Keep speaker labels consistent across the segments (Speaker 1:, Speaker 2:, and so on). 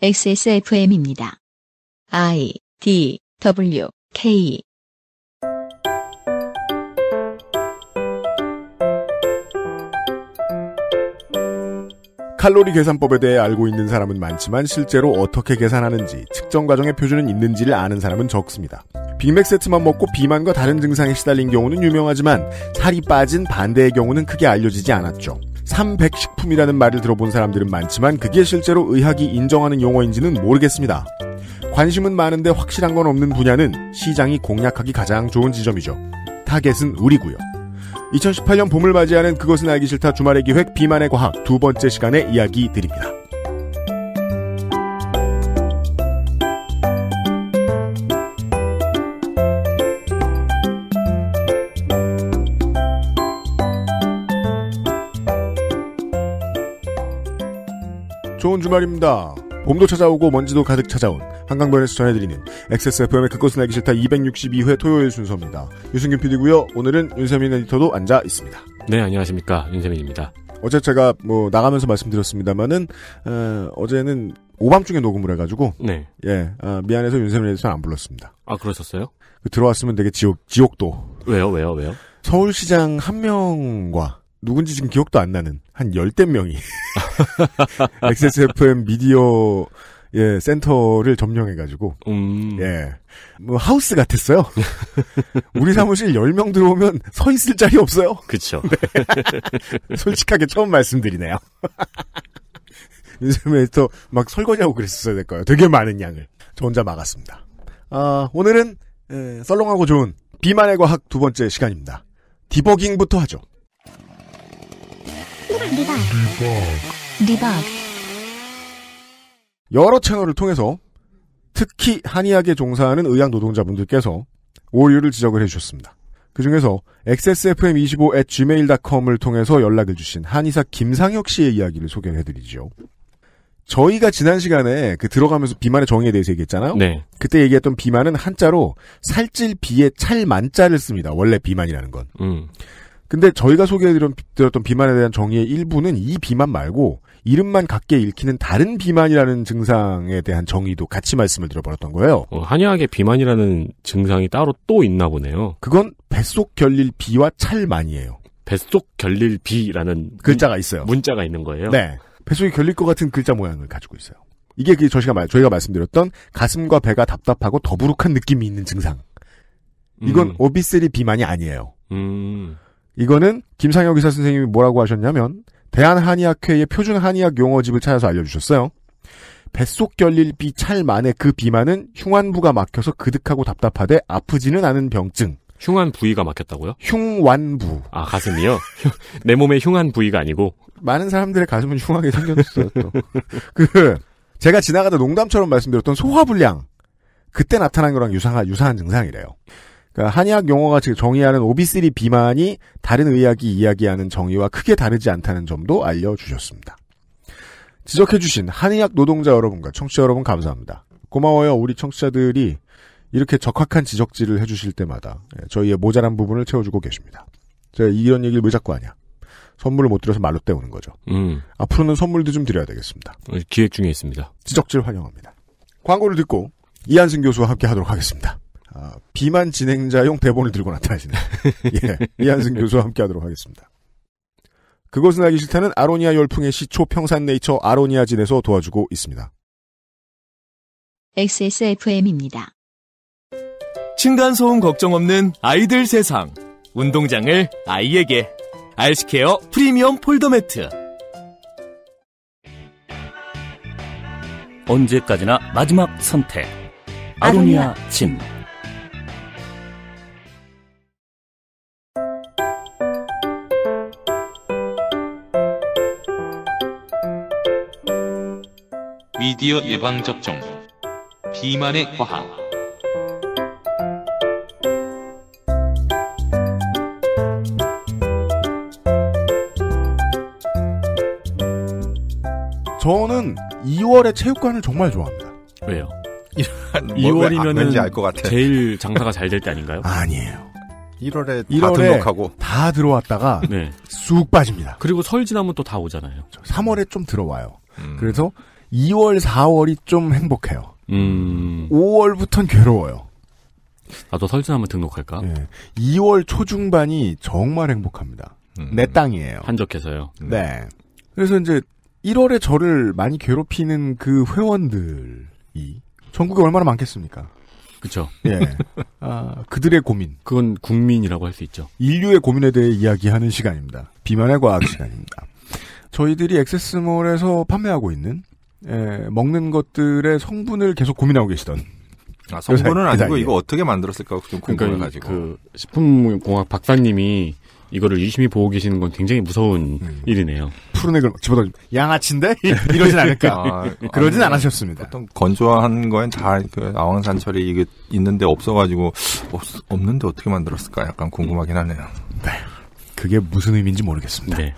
Speaker 1: XSFM입니다. I D W K 칼로리 계산법에 대해 알고 있는 사람은 많지만 실제로 어떻게 계산하는지 측정 과정의 표준은 있는지를 아는 사람은 적습니다. 빅맥 세트만 먹고 비만과 다른 증상에 시달린 경우는 유명하지만 살이 빠진 반대의 경우는 크게 알려지지 않았죠. 삼백식품이라는 말을 들어본 사람들은 많지만 그게 실제로 의학이 인정하는 용어인지는 모르겠습니다. 관심은 많은데 확실한 건 없는 분야는 시장이 공략하기 가장 좋은 지점이죠. 타겟은 우리고요. 2018년 봄을 맞이하는 그것은 알기 싫다 주말의 기획 비만의 과학 두 번째 시간에 이야기 드립니다. 좋은 주말입니다. 봄도 찾아오고 먼지도 가득 찾아온 한강변에서 전해드리는 XSFM의 그것은 알기 싫다 262회 토요일 순서입니다. 유승균 PD고요. 오늘은 윤세민 에디터도
Speaker 2: 앉아 있습니다. 네, 안녕하십니까. 윤세민입니다.
Speaker 1: 어제 제가 뭐 나가면서 말씀드렸습니다마는 어, 제는 오밤중에 녹음을 해가지고 네. 예 아, 미안해서 윤세민 에디터 는안 불렀습니다. 아 그러셨어요? 그 들어왔으면 되게 지옥 지옥도. 왜요, 왜요, 왜요? 서울시장 한 명과 누군지 지금 기억도 안 나는 한 열댓 명이 XSFM 미디어 예, 센터를 점령해가지고, 음. 예, 뭐, 하우스 같았어요. 우리 사무실 10명 들어오면 서 있을 자리 없어요. 그쵸. 네. 솔직하게 처음 말씀드리네요. 요즘에 또 막 설거지하고 그랬었어야 될 거예요. 되게 많은 양을. 저 혼자 막았습니다. 아, 오늘은, 예, 썰렁하고 좋은 비만의 과학 두 번째 시간입니다. 디버깅부터 하죠. 리박. 여러 채널을 통해서 특히 한의학에 종사하는 의학 노동자분들께서 오류를 지적을 해주셨습니다. 그 중에서 xsfm25 gmail.com을 통해서 연락을 주신 한의사 김상혁 씨의 이야기를 소개 해드리죠. 저희가 지난 시간에 그 들어가면서 비만의 정의에 대해서 얘기했잖아요. 네. 그때 얘기했던 비만은 한자로 살찔 비에 찰 만자를 씁니다. 원래 비만이라는 건. 음. 근데 저희가 소개해드렸던 비만에 대한 정의의 일부는 이 비만 말고 이름만 갖게 읽히는 다른 비만이라는 증상에 대한 정의도 같이 말씀을 드려버렸던
Speaker 2: 거예요. 어, 한의학의 비만이라는 증상이 따로 또 있나 보네요. 그건 뱃속 결릴 비와 찰만이에요. 뱃속 결릴 비라는 글자가 문, 있어요. 문자가 있는 거예요. 네,
Speaker 1: 뱃속이 결릴 것 같은 글자 모양을 가지고 있어요. 이게 그 저희가 말, 저희가 말씀드렸던 가슴과 배가 답답하고 더부룩한 느낌이 있는 증상. 이건 음. 오비스리 비만이 아니에요.
Speaker 2: 음.
Speaker 1: 이거는 김상혁 의사 선생님이 뭐라고 하셨냐면 대한한의학회의 표준 한의학 용어집을 찾아서 알려주셨어요. 뱃속 결릴 비 찰만의 그 비만은 흉환부가 막혀서 그득하고 답답하되 아프지는 않은 병증.
Speaker 2: 흉한 부위가 막혔다고요? 흉완부. 아 가슴이요? 내몸에 흉한 부위가 아니고. 많은 사람들의 가슴은 흉하게 생겼어요.
Speaker 1: 그 제가 지나가다 농담처럼 말씀드렸던 소화불량 그때 나타난 거랑 유사한 유사한 증상이래요. 그러니까 한의학 용어가 정의하는 오비스리 비만이 다른 의학이 이야기하는 정의와 크게 다르지 않다는 점도 알려주셨습니다. 지적해주신 한의학 노동자 여러분과 청취자 여러분 감사합니다. 고마워요. 우리 청취자들이 이렇게 적확한 지적질을 해주실 때마다 예, 저희의 모자란 부분을 채워주고 계십니다. 제가 이런 얘기를 왜 자꾸 하냐. 선물을 못 드려서 말로 때우는 거죠. 음. 앞으로는 선물도 좀 드려야
Speaker 2: 되겠습니다. 기획 중에 있습니다.
Speaker 1: 지적질 환영합니다. 광고를 듣고 이한승 교수와 함께 하도록 하겠습니다. 아, 비만 진행자용 대본을 들고 나타나시네요. 예, 이한승 교수와 함께하도록 하겠습니다. 그것은 알기 싫다는 아로니아 열풍의 시초 평산네이처 아로니아진에서 도와주고 있습니다. XSFM입니다.
Speaker 2: 층간 소음 걱정 없는 아이들 세상 운동장을 아이에게 알스케어 프리미엄 폴더 매트. 언제까지나 마지막 선택 아로니아 진. 미디어 예방접종 비만의 과학
Speaker 1: 저는 2월에 체육관을 정말 좋아합니다.
Speaker 2: 왜요? 2월이면 아, 제일 장사가 잘 될 때 아닌가요? 아니에요. 1월에, 1월에 다 등록하고 다
Speaker 1: 들어왔다가 네. 쑥 빠집니다.
Speaker 2: 그리고 설 지나면 또 다 오잖아요.
Speaker 1: 3월에 좀 들어와요. 음. 그래서 2월, 4월이 좀 행복해요.
Speaker 2: 음.
Speaker 1: 5월부터는 괴로워요.
Speaker 2: 나도 설전 한번 등록할까? 네.
Speaker 1: 예. 2월 초중반이 정말 행복합니다. 음. 내 땅이에요.
Speaker 2: 한적해서요. 네.
Speaker 1: 네. 그래서 이제 1월에 저를 많이 괴롭히는 그 회원들이 전국에 얼마나 많겠습니까?
Speaker 2: 그렇죠. 예.
Speaker 1: 아, 그들의 고민. 그건 국민이라고 할 수 있죠. 인류의 고민에 대해 이야기하는 시간입니다. 비만의 과학 시간입니다. 저희들이 액세스몰에서 판매하고 있는 에, 예, 먹는 것들의 성분을 계속 고민하고 계시던. 아, 성분은
Speaker 3: 그 아니고 이거 어떻게 만들었을까 좀 그러니까 궁금해 그러니까 가지고. 그
Speaker 2: 식품공학 박사님이
Speaker 3: 이거를 유심히 보고 계시는 건 굉장히 무서운 음. 일이네요. 푸른 애을 집어다
Speaker 2: 양아치인데
Speaker 3: 이러진 않을까. 아, 그러진 아니, 않으셨습니다. 보통 건조한 거엔 다그 아황산철이 이게 있는데 없어가지고 없, 없는데 어떻게 만들었을까 약간 궁금하긴 하네요. 네, 그게 무슨 의미인지 모르겠습니다. 네.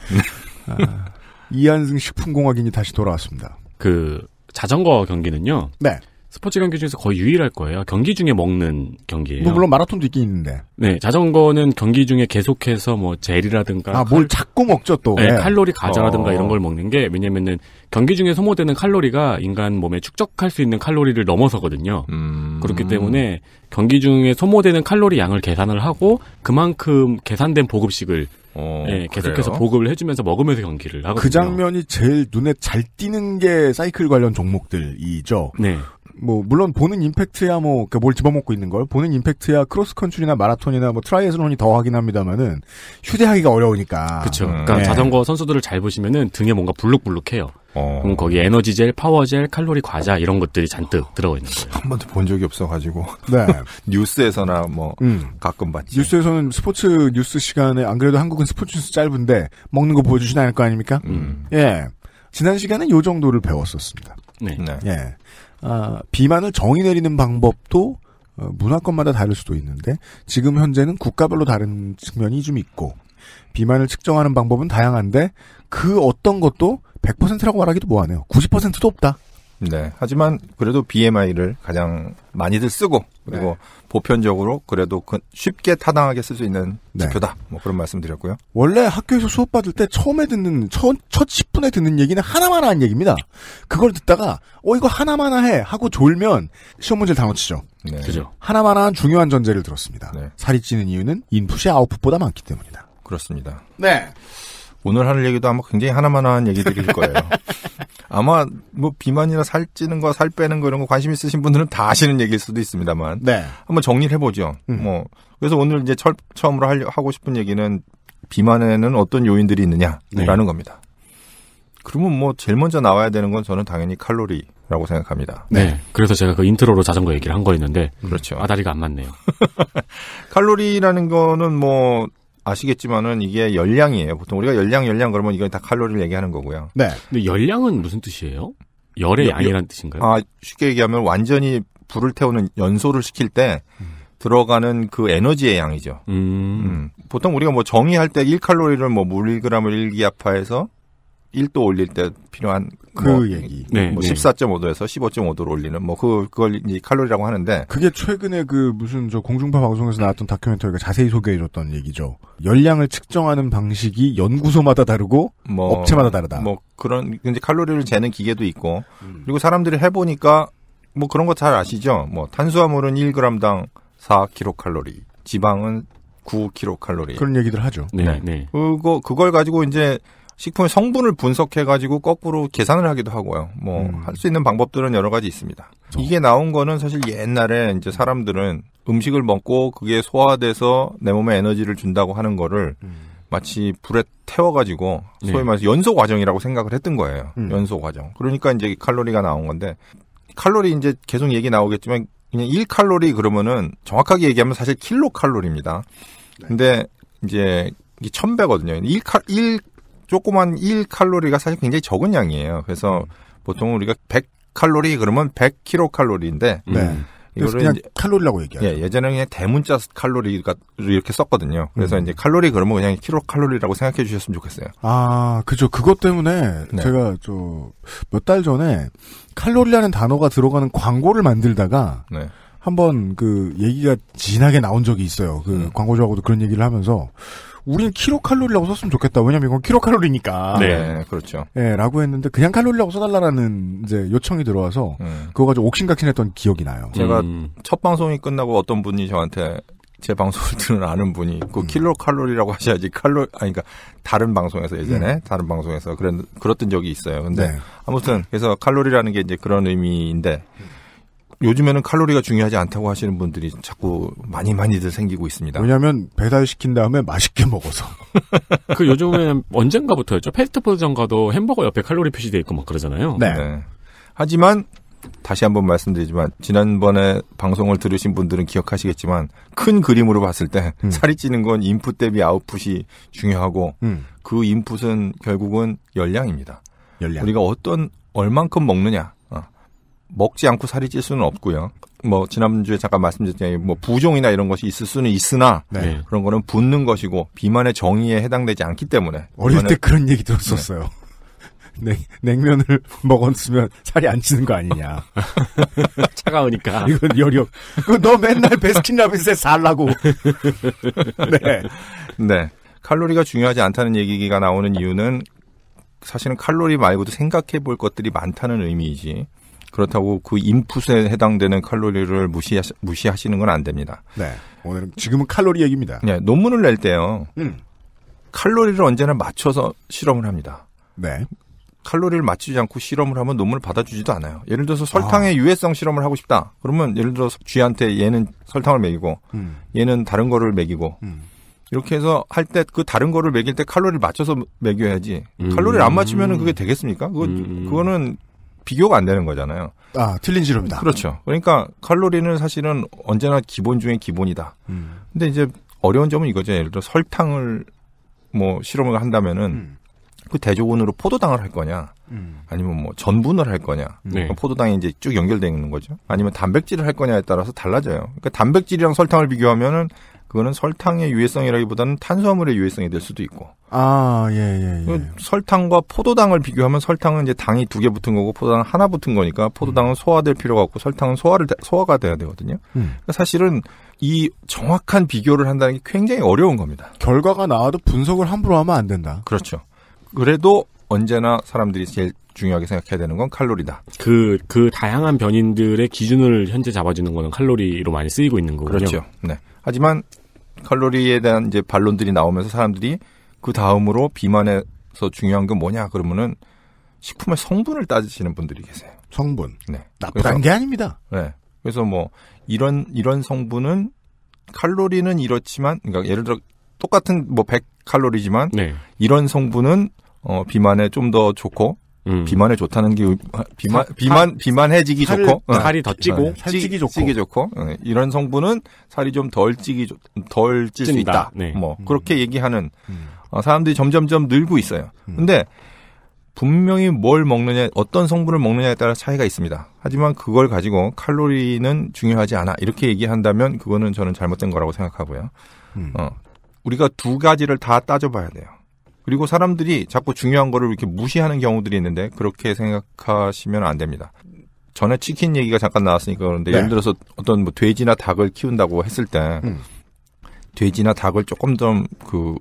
Speaker 3: 아,
Speaker 1: 이한승 식품공학인이 다시
Speaker 2: 돌아왔습니다. 그 자전거 경기는요. 네. 스포츠 경기 중에서 거의 유일할 거예요. 경기 중에 먹는 경기예요. 뭐 물론
Speaker 1: 마라톤도 있긴 있는데.
Speaker 2: 네, 자전거는 경기 중에 계속해서 뭐 젤이라든가 아뭘 칼... 자꾸
Speaker 1: 먹죠 또. 네, 네. 칼로리 과자라든가 어... 이런 걸
Speaker 2: 먹는 게 왜냐면은 경기 중에 소모되는 칼로리가 인간 몸에 축적할 수 있는 칼로리를 넘어서거든요. 음... 그렇기 때문에 경기 중에 소모되는 칼로리 양을 계산을 하고 그만큼 계산된 보급식을 어, 네, 계속해서 그래요? 보급을 해주면서 먹으면서 경기를 하고 그
Speaker 1: 장면이 제일 눈에 잘 띄는 게 사이클 관련 종목들이죠. 네. 뭐 물론 보는 임팩트야 뭐뭘 그러니까 집어먹고 있는 걸 보는 임팩트야 크로스컨트리나 마라톤이나 뭐 트라이애슬론이 더 하긴 합니다만은 휴대하기가 어려우니까. 그렇죠. 그러니까 네. 자전거
Speaker 2: 선수들을 잘 보시면은 등에 뭔가 블룩블룩해요 어. 그럼 거기 에너지젤, 파워젤, 칼로리 과자 이런 것들이 잔뜩 들어 가 있는 거예요. 한 번도 본 적이 없어가지고.
Speaker 3: 네. 뉴스에서나 뭐 음. 가끔 봤지.
Speaker 1: 뉴스에서는 스포츠 뉴스 시간에 안 그래도 한국은 스포츠 뉴스 짧은데 먹는 거 보여주진 않을 거 아닙니까? 음. 예. 지난 시간에 요 정도를 배웠었습니다. 네. 네. 예. 아, 비만을 정의 내리는 방법도 어, 문화권마다 다를 수도 있는데 지금 현재는 국가별로 다른 측면이 좀 있고 비만을 측정하는 방법은 다양한데 그 어떤 것도 100%라고 말하기도 뭐하네요. 90%도 없다.
Speaker 3: 네. 하지만 그래도 BMI를 가장 많이들 쓰고 그리고 네. 보편적으로 그래도 그 쉽게 타당하게 쓸 수 있는 네. 지표다. 뭐 그런 말씀드렸고요.
Speaker 1: 원래 학교에서 수업 받을 때 처음에 듣는 첫, 첫 10분에 듣는 얘기는 하나만 한 얘기입니다. 그걸 듣다가 어 이거 하나만 해 하고 졸면 시험 문제를 다 놓치죠. 네. 그죠. 하나만 한 중요한 전제를 들었습니다. 네. 살이 찌는 이유는 인풋이 아웃풋보다 많기 때문이다.
Speaker 3: 그렇습니다. 네. 오늘 하는 얘기도 아마 굉장히 하나만한 얘기들일 거예요. 아마 뭐 비만이나 살 찌는 거, 살 빼는 거 이런 거 관심 있으신 분들은 다 아시는 얘기일 수도 있습니다만. 네. 한번 정리를 해보죠. 음. 뭐 그래서 오늘 이제 철, 처음으로 하 하고 싶은 얘기는 비만에는 어떤 요인들이 있느냐라는 네. 겁니다. 그러면 뭐 제일 먼저 나와야 되는 건 저는 당연히 칼로리라고 생각합니다.
Speaker 2: 네. 네. 그래서 제가 그 인트로로 자전거 얘기를 한 거였는데 그렇죠. 아다리가 안 맞네요.
Speaker 3: 칼로리라는 거는 뭐 아시겠지만은 이게 열량이에요. 보통 우리가 열량 열량 그러면 이건 다 칼로리를 얘기하는 거고요. 네. 근데 열량은 무슨 뜻이에요? 열의 양이란 뜻인가요? 아, 쉽게 얘기하면 완전히 불을 태우는 연소를 시킬 때 음. 들어가는 그 에너지의 양이죠.
Speaker 2: 음. 음.
Speaker 3: 보통 우리가 뭐 정의할 때 1칼로리를 뭐 물 1g을 1기압화해서 1도 올릴 때 필요한 그 뭐, 얘기. 뭐 네, 뭐 네. 14.5도에서 15.5도로 올리는 뭐 그 그걸 이제 칼로리라고 하는데 그게
Speaker 1: 최근에 그 무슨 저 공중파 방송에서 나왔던 다큐멘터리가 자세히 소개해 줬던 얘기죠. 열량을 측정하는 방식이 연구소마다 다르고 뭐, 업체마다 다르다.
Speaker 3: 뭐 그런 이제 칼로리를 재는 기계도 있고 음. 그리고 사람들이 해 보니까 뭐 그런 거 잘 아시죠? 뭐 탄수화물은 1g당 4kcal, 지방은 9kcal. 그런 얘기들 하죠. 네. 네. 그거 그걸 가지고 이제 식품의 성분을 분석해가지고 거꾸로 계산을 하기도 하고요. 뭐, 음. 할수 있는 방법들은 여러 가지 있습니다. 그렇죠. 이게 나온 거는 사실 옛날에 이제 사람들은 음식을 먹고 그게 소화돼서 내 몸에 에너지를 준다고 하는 거를 음. 마치 불에 태워가지고 소위 네. 말해서 연소 과정이라고 생각을 했던 거예요. 음. 연소 과정. 그러니까 이제 칼로리가 나온 건데 칼로리 이제 계속 얘기 나오겠지만 그냥 1칼로리 그러면은 정확하게 얘기하면 사실 킬로칼로리입니다. 네. 근데 이제 이게 1000배거든요. 1칼, 조그만 1칼로리가 사실 굉장히 적은 양이에요. 그래서 음. 보통 우리가 100칼로리 그러면 100kcal인데 음. 네. 이거 그냥 이제, 칼로리라고 얘기해요. 예, 예전에 그냥 대문자 칼로리가 이렇게 썼거든요. 그래서 음. 이제 칼로리 그러면 그냥 킬로 칼로리라고 생각해 주셨으면 좋겠어요.
Speaker 1: 아, 그죠. 그것 때문에 네. 제가 저 몇 달 전에 칼로리라는 단어가 들어가는 광고를 만들다가 네. 한번 그 얘기가 진하게 나온 적이 있어요. 그 음. 광고주하고도 그런 얘기를 하면서 우리는 키로칼로리라고 썼으면 좋겠다. 왜냐면 이건 키로칼로리니까.
Speaker 3: 네, 그렇죠.
Speaker 1: 예, 라고 했는데 그냥 칼로리라고 써달라는 이제 요청이 들어와서 음. 그거 가지고 옥신각신했던 기억이 나요. 제가
Speaker 3: 음. 첫 방송이 끝나고 어떤 분이 저한테 제 방송을 들은 아는 분이 그 음. 킬로칼로리라고 하셔야지 칼로 아니 그니까 다른 방송에서 예전에 음. 다른 방송에서 그런 그랬던 적이 있어요. 근데 네. 아무튼 그래서 칼로리라는 게 이제 그런 의미인데 음. 요즘에는 칼로리가 중요하지 않다고 하시는 분들이 자꾸 많이 많이들 생기고 있습니다.
Speaker 1: 왜냐하면 배달시킨 다음에 맛있게 먹어서.
Speaker 2: 그 요즘에는 언젠가부터였죠. 패스트푸드점 가도 햄버거 옆에 칼로리 표시되어 있고 막 그러잖아요. 네.
Speaker 3: 네. 하지만 다시 한번 말씀드리지만 지난번에 방송을 들으신 분들은 기억하시겠지만 큰 그림으로 봤을 때 음. 살이 찌는 건 인풋 대비 아웃풋이 중요하고 음. 그 인풋은 결국은 열량입니다. 열량. 우리가 어떤 얼만큼 먹느냐 먹지 않고 살이 찔 수는 없고요. 뭐 지난주에 잠깐 말씀드렸지만 뭐 부종이나 이런 것이 있을 수는 있으나 네. 네. 그런 거는 붓는 것이고 비만의 정의에 해당되지 않기 때문에 어릴 때 그런
Speaker 1: 얘기 들었었어요. 네. 냉, 냉면을 먹었으면 살이 안 찌는 거 아니냐.
Speaker 3: 차가우니까.
Speaker 1: 이건 열이 없. 너 맨날 베스킨라빈스에 살라고.
Speaker 3: 네. 네. 칼로리가 중요하지 않다는 얘기가 나오는 이유는 사실은 칼로리 말고도 생각해 볼 것들이 많다는 의미이지. 그렇다고 그 인풋에 해당되는 칼로리를 무시 무시하시는 건 안 됩니다. 네. 오늘은 지금은 칼로리 얘기입니다. 네. 논문을 낼 때요. 음. 칼로리를 언제나 맞춰서 실험을 합니다. 네. 칼로리를 맞추지 않고 실험을 하면 논문을 받아주지도 않아요. 예를 들어서 설탕의 아. 유해성 실험을 하고 싶다. 그러면 예를 들어서 쥐한테 얘는 설탕을 먹이고 음. 얘는 다른 거를 먹이고 음. 이렇게 해서 할 때 그 다른 거를 먹일 때 칼로리를 맞춰서 먹여야지. 음. 칼로리를 안 맞추면 그게 되겠습니까? 그거, 음. 그거는 비교가 안 되는 거잖아요. 아, 틀린 지로입니다. 그렇죠. 그러니까 칼로리는 사실은 언제나 기본 중에 기본이다. 음. 근데 이제 어려운 점은 이거죠. 예를 들어 설탕을 뭐 실험을 한다면은 음. 그 대조군으로 포도당을 할 거냐, 음. 아니면 뭐 전분을 할 거냐, 네. 그러니까 포도당이 이제 쭉 연결되어 있는 거죠. 아니면 단백질을 할 거냐에 따라서 달라져요. 그러니까 단백질이랑 설탕을 비교하면은 그거는 설탕의 유해성이라기보다는 탄수화물의 유해성이 될 수도 있고. 아, 예, 예, 예. 그 설탕과 포도당을 비교하면 설탕은 이제 당이 두 개 붙은 거고 포도당 은 하나 붙은 거니까 포도당은 음. 소화될 필요가 없고 설탕은 소화를 소화가 돼야 되거든요. 음. 그러니까 사실은 이 정확한 비교를 한다는 게 굉장히 어려운 겁니다. 결과가 나와도 분석을 함부로 하면 안 된다. 그렇죠. 그래도 언제나 사람들이 제일 중요하게 생각해야 되는 건 칼로리다. 그, 그 다양한 변인들의 기준을 현재 잡아주는 거는 칼로리로 많이 쓰이고 있는 거거든요 그렇죠. 네. 하지만 칼로리에 대한 이제 반론들이 나오면서 사람들이 그 다음으로 비만에서 중요한 건 뭐냐 그러면은 식품의 성분을 따지시는 분들이 계세요. 성분. 네. 나쁜 그래서, 게 아닙니다. 네. 그래서 뭐 이런 이런 성분은 칼로리는 이렇지만 그러니까 예를 들어 똑같은 뭐 100칼로리지만 네. 이런 성분은 어 비만에 좀 더 좋고 음. 비만에 좋다는 게 비만 사, 비만 비만해지기 살, 좋고 네, 살이 더 찌고 네. 살찌기 좋고 찌기 좋고 네. 이런 성분은 살이 좀 덜 찌기 덜 찔 수 있다. 네. 뭐 그렇게 음. 얘기하는 음. 어, 사람들이 점점점 늘고 있어요. 음. 근데 분명히 뭘 먹느냐, 어떤 성분을 먹느냐에 따라 차이가 있습니다. 하지만 그걸 가지고 칼로리는 중요하지 않아. 이렇게 얘기한다면 그거는 저는 잘못된 거라고 생각하고요. 음. 어, 우리가 두 가지를 다 따져봐야 돼요. 그리고 사람들이 자꾸 중요한 거를 이렇게 무시하는 경우들이 있는데 그렇게 생각하시면 안 됩니다. 전에 치킨 얘기가 잠깐 나왔으니까 그런데 네. 예를 들어서 어떤 뭐 돼지나 닭을 키운다고 했을 때 음. 돼지나 닭을 조금 더그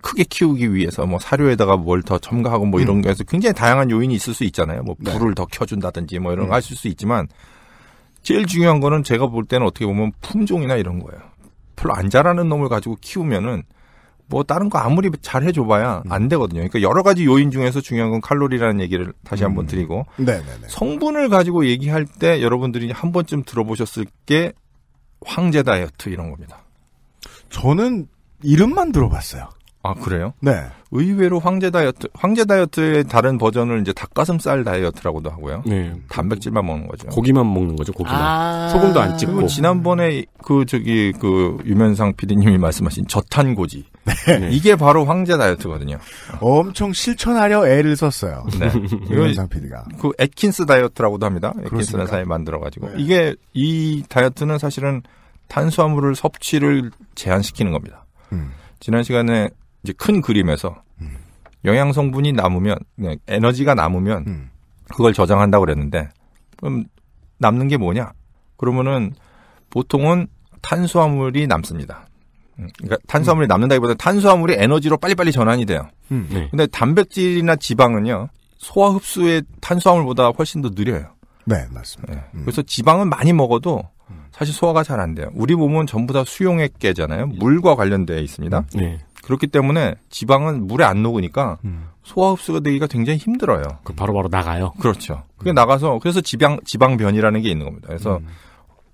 Speaker 3: 크게 키우기 위해서 뭐 사료에다가 뭘 더 첨가하고 뭐 이런 음. 거에서 굉장히 다양한 요인이 있을 수 있잖아요. 뭐 네. 불을 네. 더 켜준다든지 뭐 이런 음. 거할수 수 있지만 제일 중요한 거는 제가 볼 때는 어떻게 보면 품종이나 이런 거예요. 별로 안 자라는 놈을 가지고 키우면은 뭐 다른 거 아무리 잘 해줘봐야 음. 안 되거든요. 그러니까 여러 가지 요인 중에서 중요한 건 칼로리라는 얘기를 다시 한번 음. 드리고 네네네. 성분을 가지고 얘기할 때 여러분들이 한 번쯤 들어보셨을 게 황제 다이어트 이런 겁니다.
Speaker 1: 저는 이름만 들어봤어요.
Speaker 3: 아 그래요? 네. 의외로 황제 다이어트 황제 다이어트의 다른 버전을 이제 닭가슴살 다이어트라고도 하고요. 네. 단백질만 먹는 거죠. 고기만 먹는 거죠. 고기만 아~ 소금도 안 찍고. 지난번에 그 저기 그 유면상 PD님이 말씀하신 저탄고지 네. 네. 이게 바로 황제 다이어트거든요. 엄청 실천하려 애를 썼어요. 네. 유면상 PD가 그 에킨스 다이어트라고도 합니다. 에킨스는 사에 만들어가지고 네. 이게 이 다이어트는 사실은 탄수화물을 섭취를 제한시키는 겁니다. 음. 지난 시간에 이제 큰 그림에서 음. 영양 성분이 남으면 네, 에너지가 남으면 음. 그걸 저장한다고 그랬는데 그럼 남는 게 뭐냐? 그러면은 보통은 탄수화물이 남습니다. 음, 그러니까 탄수화물이 음. 남는다기보다 탄수화물이 에너지로 빨리빨리 전환이 돼요. 음. 네. 근데 단백질이나 지방은요 소화 흡수의 탄수화물보다 훨씬 더 느려요.
Speaker 1: 네, 맞습니다. 네.
Speaker 3: 음. 그래서 지방은 많이 먹어도 사실 소화가 잘 안 돼요. 우리 몸은 전부 다 수용액계잖아요. 물과 관련되어 있습니다. 네. 그렇기 때문에 지방은 물에 안 녹으니까 음. 소화 흡수가 되기가 굉장히 힘들어요. 그 바로바로 나가요. 그렇죠. 그게 음. 나가서 그래서 지방 지방변이라는 게 있는 겁니다. 그래서 음.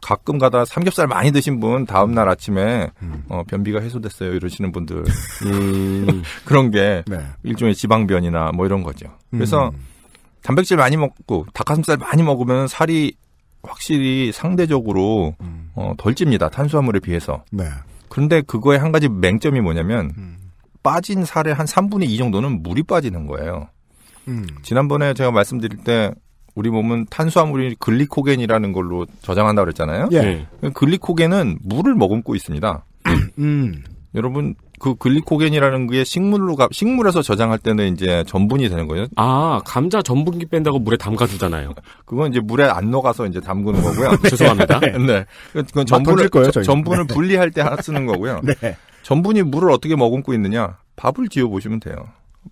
Speaker 3: 가끔 가다 삼겹살 많이 드신 분 다음 날 아침에 음. 어, 변비가 해소됐어요 이러시는 분들 음. 그런 게 네. 일종의 지방변이나 뭐 이런 거죠. 그래서 단백질 많이 먹고 닭가슴살 많이 먹으면 살이 확실히 상대적으로 음. 어, 덜 찝니다 탄수화물에 비해서. 네. 그런데 그거에 한 가지 맹점이 뭐냐면 음. 빠진 살의 한 3분의 2 정도는 물이 빠지는 거예요. 음. 지난번에 제가 말씀드릴 때 우리 몸은 탄수화물이 글리코겐이라는 걸로 저장한다 고 그랬잖아요. 예. 그 글리코겐은 물을 머금고 있습니다. 음. 여러분 그 글리코겐이라는 게 식물로 가, 식물에서 저장할 때는 이제 전분이 되는 거예요. 아 감자 전분기 뺀다고 물에 담가두잖아요. 그건 이제 물에 안 녹아서 이제 담그는 거고요. 네. 죄송합니다. 네, 네. 그건 전분을 거예요, 저, 전분을 네. 분리할 때 하나 쓰는 거고요. 네. 전분이 물을 어떻게 머금고 있느냐? 밥을 지어 보시면 돼요.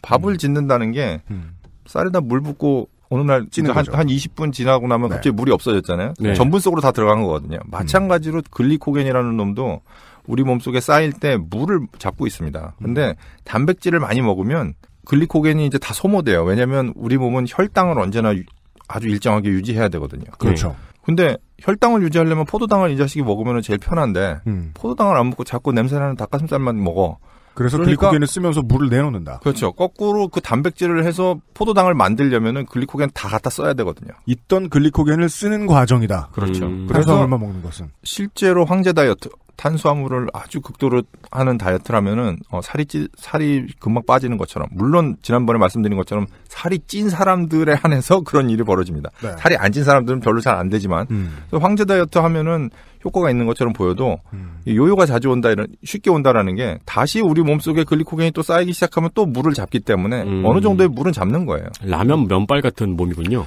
Speaker 3: 밥을 음. 짓는다는 게 음. 쌀에다 물 붓고 어느 날 찌는 한, 한 20분 지나고 나면 네. 갑자기 물이 없어졌잖아요. 네. 전분 속으로 다 들어간 거거든요. 음. 마찬가지로 글리코겐이라는 놈도 우리 몸속에 쌓일 때 물을 잡고 있습니다. 근데 음. 단백질을 많이 먹으면 글리코겐이 이제 다 소모돼요. 왜냐하면 우리 몸은 혈당을 언제나 아주 일정하게 유지해야 되거든요. 음. 그렇죠. 근데 혈당을 유지하려면 포도당을 이 자식이 먹으면 제일 편한데 음. 포도당을 안 먹고 자꾸 냄새나는 닭가슴살만 먹어. 그래서 그러니까, 글리코겐을 쓰면서
Speaker 1: 물을 내놓는다.
Speaker 3: 그렇죠. 거꾸로 그 단백질을 해서 포도당을 만들려면 글리코겐 다 갖다 써야 되거든요. 있던 글리코겐을 쓰는
Speaker 1: 과정이다.
Speaker 3: 그렇죠. 음. 그래서 얼마 먹는 것은 실제로 황제 다이어트 탄수화물을 아주 극도로 하는 다이어트라면은 어, 살이 찌, 살이 금방 빠지는 것처럼 물론 지난번에 말씀드린 것처럼 살이 찐 사람들에 한해서 그런 일이 벌어집니다. 네. 살이 안 찐 사람들은 별로 잘 안 되지만 음. 황제 다이어트 하면은 효과가 있는 것처럼 보여도 음. 요요가 자주 온다 이런 쉽게 온다라는 게 다시 우리 몸속에 글리코겐이 또 쌓이기 시작하면 또 물을 잡기 때문에 음. 어느 정도의 물은 잡는 거예요. 라면 면발 같은 몸이군요.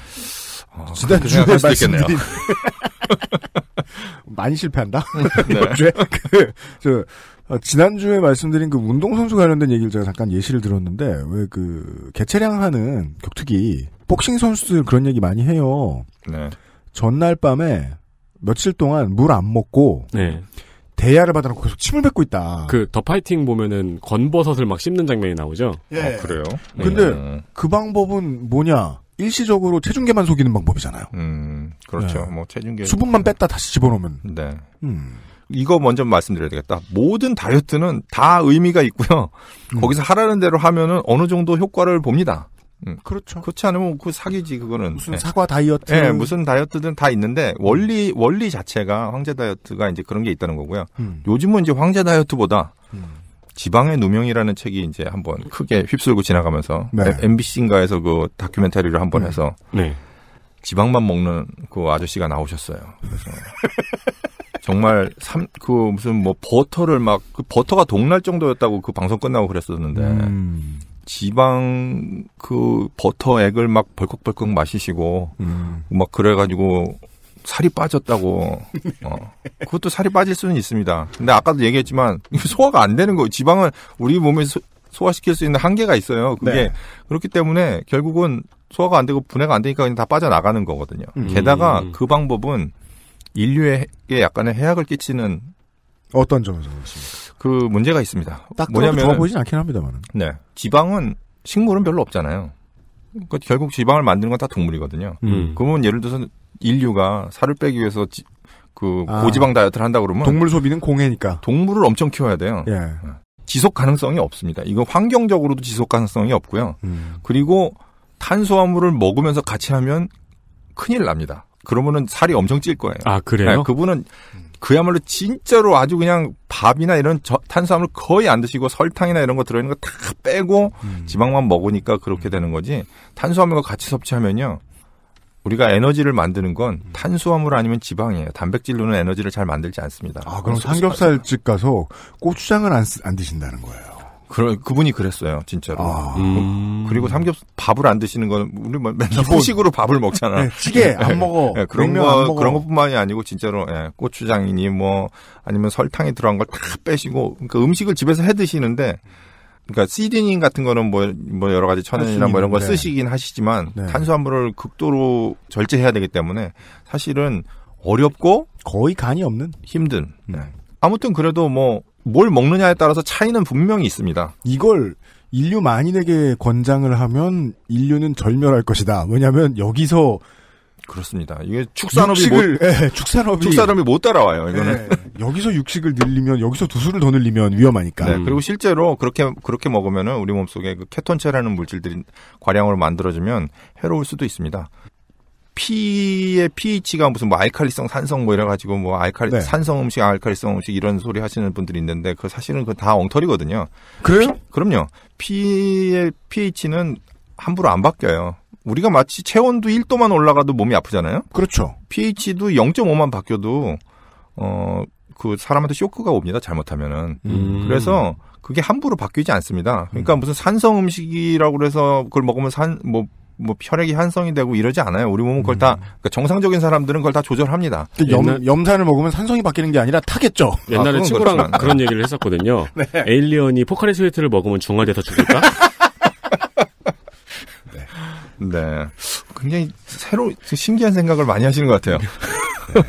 Speaker 3: 어, 지난주에 말씀네요
Speaker 1: 많이 실패한다. 네. 그, 저 아, 지난주에 말씀드린 그 운동선수 관련된 얘기를 제가 잠깐 예시를 들었는데, 왜 그, 개체량 하는 격투기, 복싱 선수들 그런 얘기 많이 해요. 네. 전날 밤에 며칠 동안 물 안 먹고, 네. 대야를 받아놓고 계속
Speaker 2: 침을 뱉고 있다. 그, 더 파이팅 보면은 건버섯을 막 씹는 장면이 나오죠?
Speaker 3: 예. 아, 그래요? 근데 음.
Speaker 1: 그 방법은 뭐냐? 일시적으로 체중계만
Speaker 3: 속이는 방법이잖아요. 음. 그렇죠. 네. 뭐 체중 계 수분만 네. 뺐다 다시 집어넣으면. 네. 음. 이거 먼저 말씀드려야 되겠다. 모든 다이어트는 다 의미가 있고요. 음. 거기서 하라는 대로 하면은 어느 정도 효과를 봅니다. 음. 그렇죠. 그렇지 않으면 그 사기지 그거는 무슨 네.
Speaker 1: 사과 다이어트, 네, 무슨
Speaker 3: 다이어트든 다 있는데 원리 원리 자체가 황제 다이어트가 이제 그런 게 있다는 거고요. 음. 요즘은 이제 황제 다이어트보다 음. 지방의 누명이라는 책이 이제 한번 크게 휩쓸고 지나가면서 네. MBC인가에서 그 다큐멘터리를 한번 음. 해서 네. 지방만 먹는 그 아저씨가 나오셨어요. 그래서 정말 삼그 무슨 뭐 버터를 막 그 버터가 동날 정도였다고 그 방송 끝나고 그랬었는데 음. 지방 그 버터액을 막 벌컥벌컥 마시시고 음. 막 그래가지고 살이 빠졌다고. 어. 그것도 살이 빠질 수는 있습니다. 근데 아까도 얘기했지만 소화가 안 되는 거예요. 지방은 우리 몸에 서 소, 화시킬수 있는 한계가 있어요. 그게 네. 그렇기 때문에 결국은 소화가 안 되고 분해가 안 되니까 그냥 다 빠져나가는 거거든요. 음. 게다가 음. 그 방법은 인류에 게 약간의 해악을 끼치는 어떤 점에서 그렇습니까? 그 문제가 있습니다. 딱 뭐냐면 좋아 보이진 않긴 합니다만. 네, 지방은 식물은 별로 없잖아요. 그러니까 결국 지방을 만드는 건 다 동물이거든요. 음. 그러면 예를 들어서 인류가 살을 빼기 위해서 지, 그 아, 고지방 다이어트를 한다 그러면 동물 소비는 공해니까 동물을 엄청 키워야 돼요. 예. 네. 지속 가능성이 없습니다. 이거 환경적으로도 지속 가능성이 없고요. 음. 그리고 탄수화물을 먹으면서 같이 하면 큰일 납니다. 그러면은 살이 엄청 찔 거예요. 아, 그래요? 네, 그분은 그야말로 진짜로 아주 그냥 밥이나 이런 저, 탄수화물 거의 안 드시고 설탕이나 이런 거 들어있는 거 다 빼고 음. 지방만 먹으니까 그렇게 음. 되는 거지 탄수화물과 같이 섭취하면요. 우리가 에너지를 만드는 건 음. 탄수화물 아니면 지방이에요. 단백질로는 에너지를 잘 만들지 않습니다. 아, 그럼 삼겹살집 가서 고추장을 안, 쓰, 안 드신다는 거예요. 그럴 그분이 그랬어요 진짜로. 아, 음. 그리고 삼겹 밥을 안 드시는 건 우리 뭐 맨날 소식으로 밥을 먹잖아. 네, 찌개 예. 안 먹어. 네, 그런 거 먹어. 그런 것뿐만이 아니고 진짜로 예, 고추장이니 뭐 아니면 설탕이 들어간 걸 다 빼시고 그러니까 음식을 집에서 해 드시는데 그러니까 시드닝 같은 거는 뭐, 뭐 여러 가지 천연이나 뭐 이런 걸 네. 쓰시긴 하시지만 네. 탄수화물을 극도로 절제해야 되기 때문에 사실은 어렵고 거의 간이 없는 힘든. 음. 네. 아무튼 그래도 뭐뭘 먹느냐에 따라서 차이는 분명히 있습니다. 이걸
Speaker 1: 인류 만인에게 권장을 하면 인류는 절멸할 것이다. 왜냐하면 여기서
Speaker 3: 그렇습니다. 이게 축산업이 육식을, 못, 예, 축산업이 축산업이 못 따라와요. 이거는 예,
Speaker 1: 여기서 육식을 늘리면 여기서 두 수를 더 늘리면 위험하니까. 네, 그리고
Speaker 3: 실제로 그렇게 그렇게 먹으면은 우리 몸 속에 그 케톤체라는 물질들이 과량으로 만들어지면 해로울 수도 있습니다. 피의 pH가 무슨 뭐 알칼리성, 산성 뭐 이래가지고 뭐 알칼리 네. 산성 음식, 알칼리성 음식 이런 소리 하시는 분들이 있는데 그 사실은 그 다 엉터리거든요. 그래요? 피, 그럼요. 피의 pH는 함부로 안 바뀌어요. 우리가 마치 체온도 1도만 올라가도 몸이 아프잖아요. 그렇죠. pH도 0.5만 바뀌어도 어그 사람한테 쇼크가 옵니다. 잘못하면은. 음. 그래서 그게 함부로 바뀌지 않습니다. 그러니까 음. 무슨 산성 음식이라고 그래서 그걸 먹으면 산뭐 뭐 혈액이 한성이 되고 이러지 않아요. 우리 몸은 그걸 음. 다 그러니까 정상적인 사람들은 그걸 다 조절합니다. 그러니까 염, 염산을 먹으면 산성이 바뀌는 게 아니라 타겠죠. 옛날에 아, 친구랑 그렇지만. 그런
Speaker 2: 얘기를 했었거든요. 네. 에일리언이 포카리 스웨트를 먹으면 중화돼서 죽을까?
Speaker 3: 네. 네. 굉장히 새로 신기한 생각을 많이 하시는 것 같아요. 네.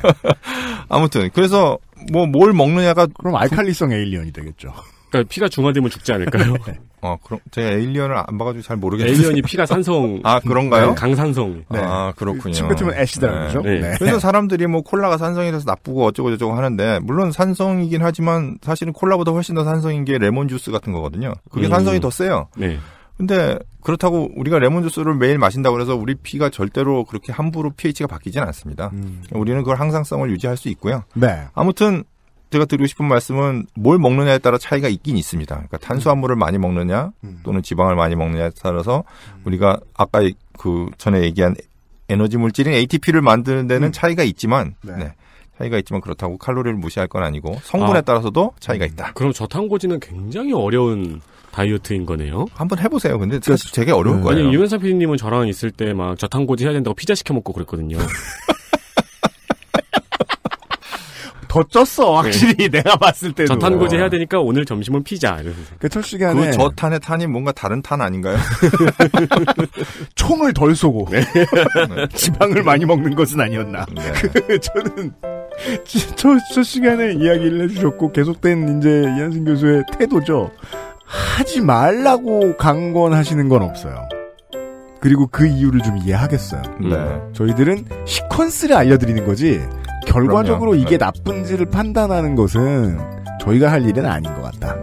Speaker 3: 아무튼 그래서 뭐 뭘 먹느냐가 그럼 알칼리성 에일리언이 되겠죠. 그러니까 피가 중화되면 죽지 않을까요? 어, 그럼 제가 에일리언을 안 봐가지고 잘 모르겠어요. 에일리언이 피가 산성. 아 그런가요? 네, 강산성. 네. 아 그렇군요. 침뱉으면 네. 애시다죠. 네. 네. 네. 그래서 사람들이 뭐 콜라가 산성이라서 나쁘고 어쩌고 저쩌고 하는데 물론 산성이긴 하지만 사실은 콜라보다 훨씬 더 산성인 게 레몬 주스 같은 거거든요. 그게 음. 산성이 더 세요. 네. 근데 그렇다고 우리가 레몬 주스를 매일 마신다고 해서 우리 피가 절대로 그렇게 함부로 pH가 바뀌진 않습니다. 음. 우리는 그걸 항상성을 유지할 수 있고요. 네. 아무튼 제가 드리고 싶은 말씀은 뭘 먹느냐에 따라 차이가 있긴 있습니다. 그러니까 탄수화물을 많이 먹느냐 음. 또는 지방을 많이 먹느냐에 따라서 음. 우리가 아까 그 전에 얘기한 에너지 물질인 ATP를 만드는 데는 음. 차이가 있지만 네. 네. 차이가 있지만 그렇다고 칼로리를 무시할 건 아니고 성분에 아. 따라서도 차이가 있다. 그럼 저탄고지는 굉장히 어려운 다이어트인 거네요. 한번 해보세요. 근데 그러 그러니까 되게 어려울 네. 거예요. 아니
Speaker 2: 유현사 PD님은 저랑 있을 때 막 저탄고지 해야 된다고 피자 시켜 먹고 그랬거든요.
Speaker 3: 더쪘어 네. 확실히 네. 내가 봤을 때도 저탄고제 해야 되니까 오늘 점심은 피자 그 철시간에 그 저탄의 탄이 뭔가 다른 탄 아닌가요? 총을 덜 쏘고 네. 네.
Speaker 1: 지방을 많이 먹는 것은 아니었나 네. 그, 저는 저, 저 시간에 이야기를 해주셨고 계속된 이제 이한승 교수의 태도죠 하지 말라고 강권하시는 건 없어요 그리고 그 이유를 좀 이해하겠어요. 네. 저희들은 시퀀스를 알려드리는 거지 결과적으로 그럼요. 이게 네. 나쁜지를 판단하는 것은 저희가 할 일은 아닌 것 같다.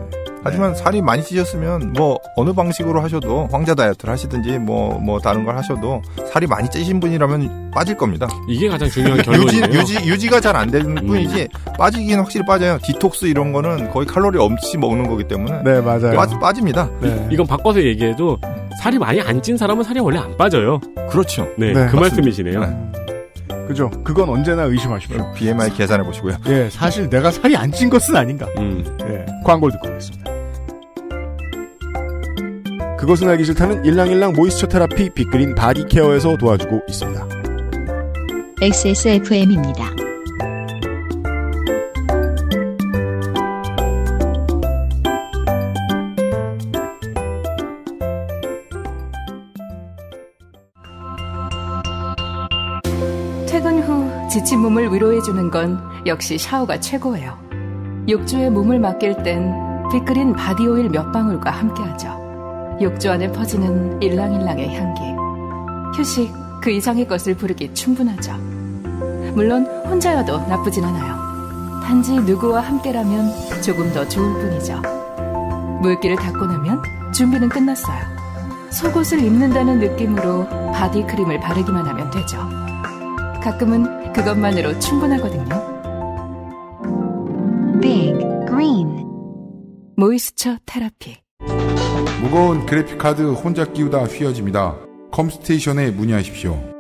Speaker 3: 하지만 네. 살이 많이 찌셨으면 뭐 어느 방식으로 하셔도 황자 다이어트를 하시든지 뭐뭐 뭐 다른 걸 하셔도 살이 많이 찌신 분이라면 빠질 겁니다. 이게
Speaker 2: 가장 중요한 결론이에요. 유지 유지 가잘 안 되는 음. 이지
Speaker 3: 빠지기는 확실히 빠져요. 디톡스 이런 거는 거의 칼로리 없이 먹는 거기 때문에 네 맞아요. 빠, 집니다 네. 이건
Speaker 2: 바꿔서 얘기해도 살이 많이 안 찐 사람은 살이 원래 안 빠져요. 그렇죠. 네그 네. 네 그 말씀이시네요. 네.
Speaker 1: 음. 그죠? 그건 언제나 의심하십시오. 그 BMI
Speaker 3: 계산해 보시고요.
Speaker 1: 예, 사실 내가 살이 안 찐 것은 아닌가. 음. 예, 광고 듣고 오겠습니다. 그것은 알기 싫다는 일랑일랑 모이스처 테라피 빅그린 바디케어에서 도와주고 있습니다. XSFM입니다.
Speaker 3: 지친 몸을 위로해주는 건 역시 샤워가 최고예요. 욕조에 몸을 맡길 땐 빗그린 바디오일 몇 방울과 함께하죠. 욕조 안에 퍼지는 일랑일랑의 향기. 휴식, 그 이상의 것을 부르기 충분하죠. 물론 혼자여도 나쁘진 않아요. 단지 누구와 함께라면 조금 더 좋을 뿐이죠. 물기를 닦고 나면 준비는 끝났어요. 속옷을 입는다는 느낌으로 바디크림을 바르기만 하면 되죠.
Speaker 2: 가끔은 그것만으로 충분하거든요. Big Green 모이스처 테라피
Speaker 3: 무거운 그래픽카드 혼자 끼우다 휘어집니다. 컴스테이션에 문의하십시오.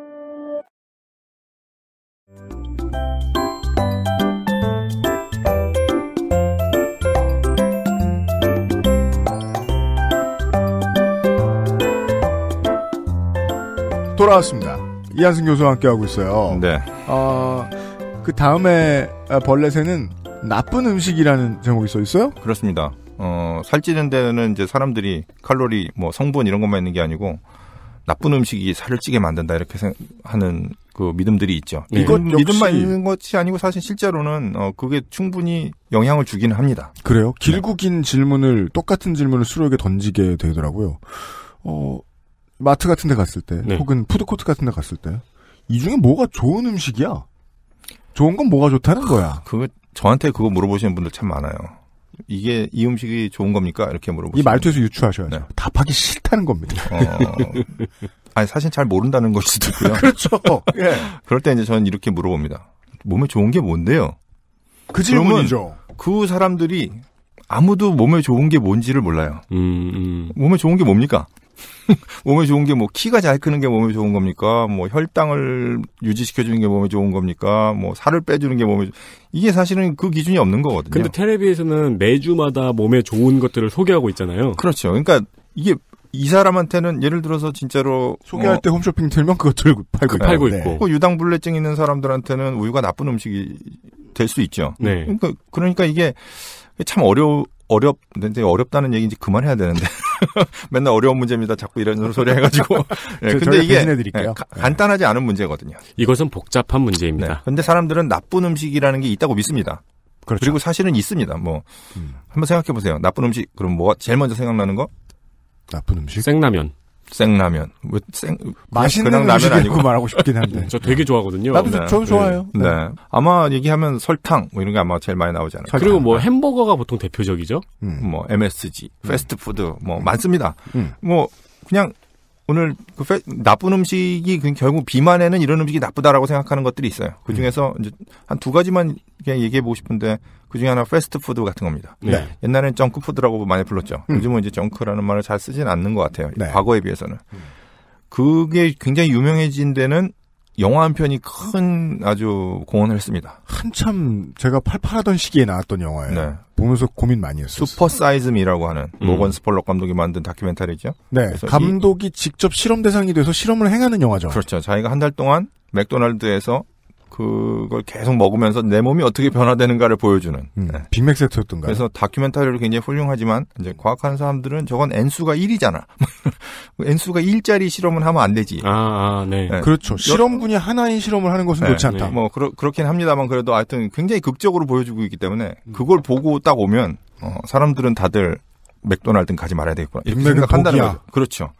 Speaker 1: 돌아왔습니다. 이한승 교수와
Speaker 3: 함께하고 있어요. 네.
Speaker 1: 어, 그 다음에 아, 벌레새는 나쁜 음식이라는 제목이 써 있어요?
Speaker 3: 그렇습니다. 어, 살찌는 데는 이제 사람들이 칼로리, 뭐 성분 이런 것만 있는 게 아니고 나쁜 음식이 살을 찌게 만든다 이렇게 하는 그 믿음들이 있죠. 네. 이것 믿음만 있는 것이 아니고 사실 실제로는 어 그게 충분히
Speaker 1: 영향을 주기는 합니다. 그래요? 네. 길고 네. 긴 질문을 똑같은 질문을 수로에게 던지게 되더라고요. 어 마트 같은 데 갔을 때 네. 혹은 푸드코트 같은 데 갔을 때 이 중에 뭐가 좋은 음식이야? 좋은 건 뭐가 좋다는 거야?
Speaker 3: 그 저한테 그거 물어보시는 분들 참 많아요. 이게 이 음식이 좋은 겁니까? 이렇게 물어보시면 이 말투에서 유추하셔야죠. 네. 답하기 싫다는 겁니다. 어, 아니 사실 잘 모른다는 걸 수도 있고요. 그렇죠. 예. 그럴 때 이제 저는 이렇게 물어봅니다. 몸에 좋은 게 뭔데요? 그 질문이죠. 그 사람들이 아무도 몸에 좋은 게 뭔지를 몰라요. 음, 음. 몸에 좋은 게 뭡니까? 몸에 좋은 게 뭐 키가 잘 크는 게 몸에 좋은 겁니까? 뭐 혈당을 유지시켜 주는 게 몸에 좋은 겁니까? 뭐 살을 빼 주는 게 몸에 이게 사실은 그 기준이 없는 거거든요. 근데 텔레비에서는 매주마다 몸에 좋은 것들을 소개하고 있잖아요. 그렇죠. 그러니까 이게 이 사람한테는 예를 들어서 진짜로 소개할 어, 때
Speaker 1: 홈쇼핑 들면 그것 들고 팔고, 그 팔고 네. 있고 그
Speaker 3: 유당불내증 있는 사람들한테는 우유가 나쁜 음식이 될 수 있죠. 네. 그러니까 그러니까 이게 참 어려 어렵 근데 어렵다는 얘기 인지 그만해야 되는데 맨날 어려운 문제입니다. 자꾸 이런 소리 해가지고. 네, 근데 이게 네, 가, 예. 간단하지 않은 문제거든요. 이것은 복잡한 문제입니다. 네, 근데 사람들은 나쁜 음식이라는 게 있다고 믿습니다. 그렇죠. 그리고 사실은 있습니다. 뭐 음. 한번 생각해 보세요. 나쁜 음식 그럼 뭐가 제일 먼저 생각나는 거? 나쁜 음식? 생라면. 생라면. 왜 뭐 생, 맛있는 그냥 라면 아니고 말하고 싶긴 한데. 저 되게 네. 좋아하거든요. 나도 네. 저 좋아해요. 네. 네. 아마 얘기하면 설탕 뭐 이런 게 아마 제일 많이 나오지 않을까. 그리고 뭐 햄버거가 보통 대표적이죠. 음. 뭐 MSG, 음. 패스트푸드 뭐 많습니다. 음. 뭐 그냥 오늘 그 페, 나쁜 음식이 그 결국 비만에는 이런 음식이 나쁘다라고 생각하는 것들이 있어요. 그 음. 중에서 이제 한 두 가지만 그냥 얘기해 보고 싶은데 그 중에 하나 패스트푸드 같은 겁니다. 네. 네. 옛날엔 정크푸드라고 많이 불렀죠. 음. 요즘은 이제 정크라는 말을 잘 쓰진 않는 것 같아요. 네. 과거에 비해서는. 음. 그게 굉장히 유명해진 데는 영화 한 편이 큰 아주 공헌을 했습니다. 한참 제가 팔팔하던 시기에 나왔던 영화예요. 네. 보면서 고민 많이 했어요. 슈퍼 사이즈미라고 하는 음. 로건 스펄럭 감독이 만든 다큐멘터리죠. 네. 감독이 이... 직접 실험 대상이 돼서 실험을 행하는 영화죠. 그렇죠. 자기가 한 달 동안 맥도날드에서 그걸 계속 먹으면서 내 몸이 어떻게 변화되는가를 보여주는 음, 네.
Speaker 1: 빅맥 세트였던가요? 그래서
Speaker 3: 다큐멘터리를 굉장히 훌륭하지만 이제 음. 과학하는 사람들은 저건 n수가 1이잖아. n수가 1짜리 실험은 하면 안 되지. 아, 아 네. 네. 그렇죠. 실험분이
Speaker 1: 하나인 실험을 하는 것은 네, 좋지 않다.
Speaker 3: 뭐 그러, 그렇긴 합니다만 그래도 하여튼 굉장히 극적으로 보여주고 있기 때문에 음. 그걸 보고 딱 오면 어, 사람들은 다들 맥도날드 가지 말아야 되겠구나. 빅맥은 생각한다는 거죠. 그렇죠.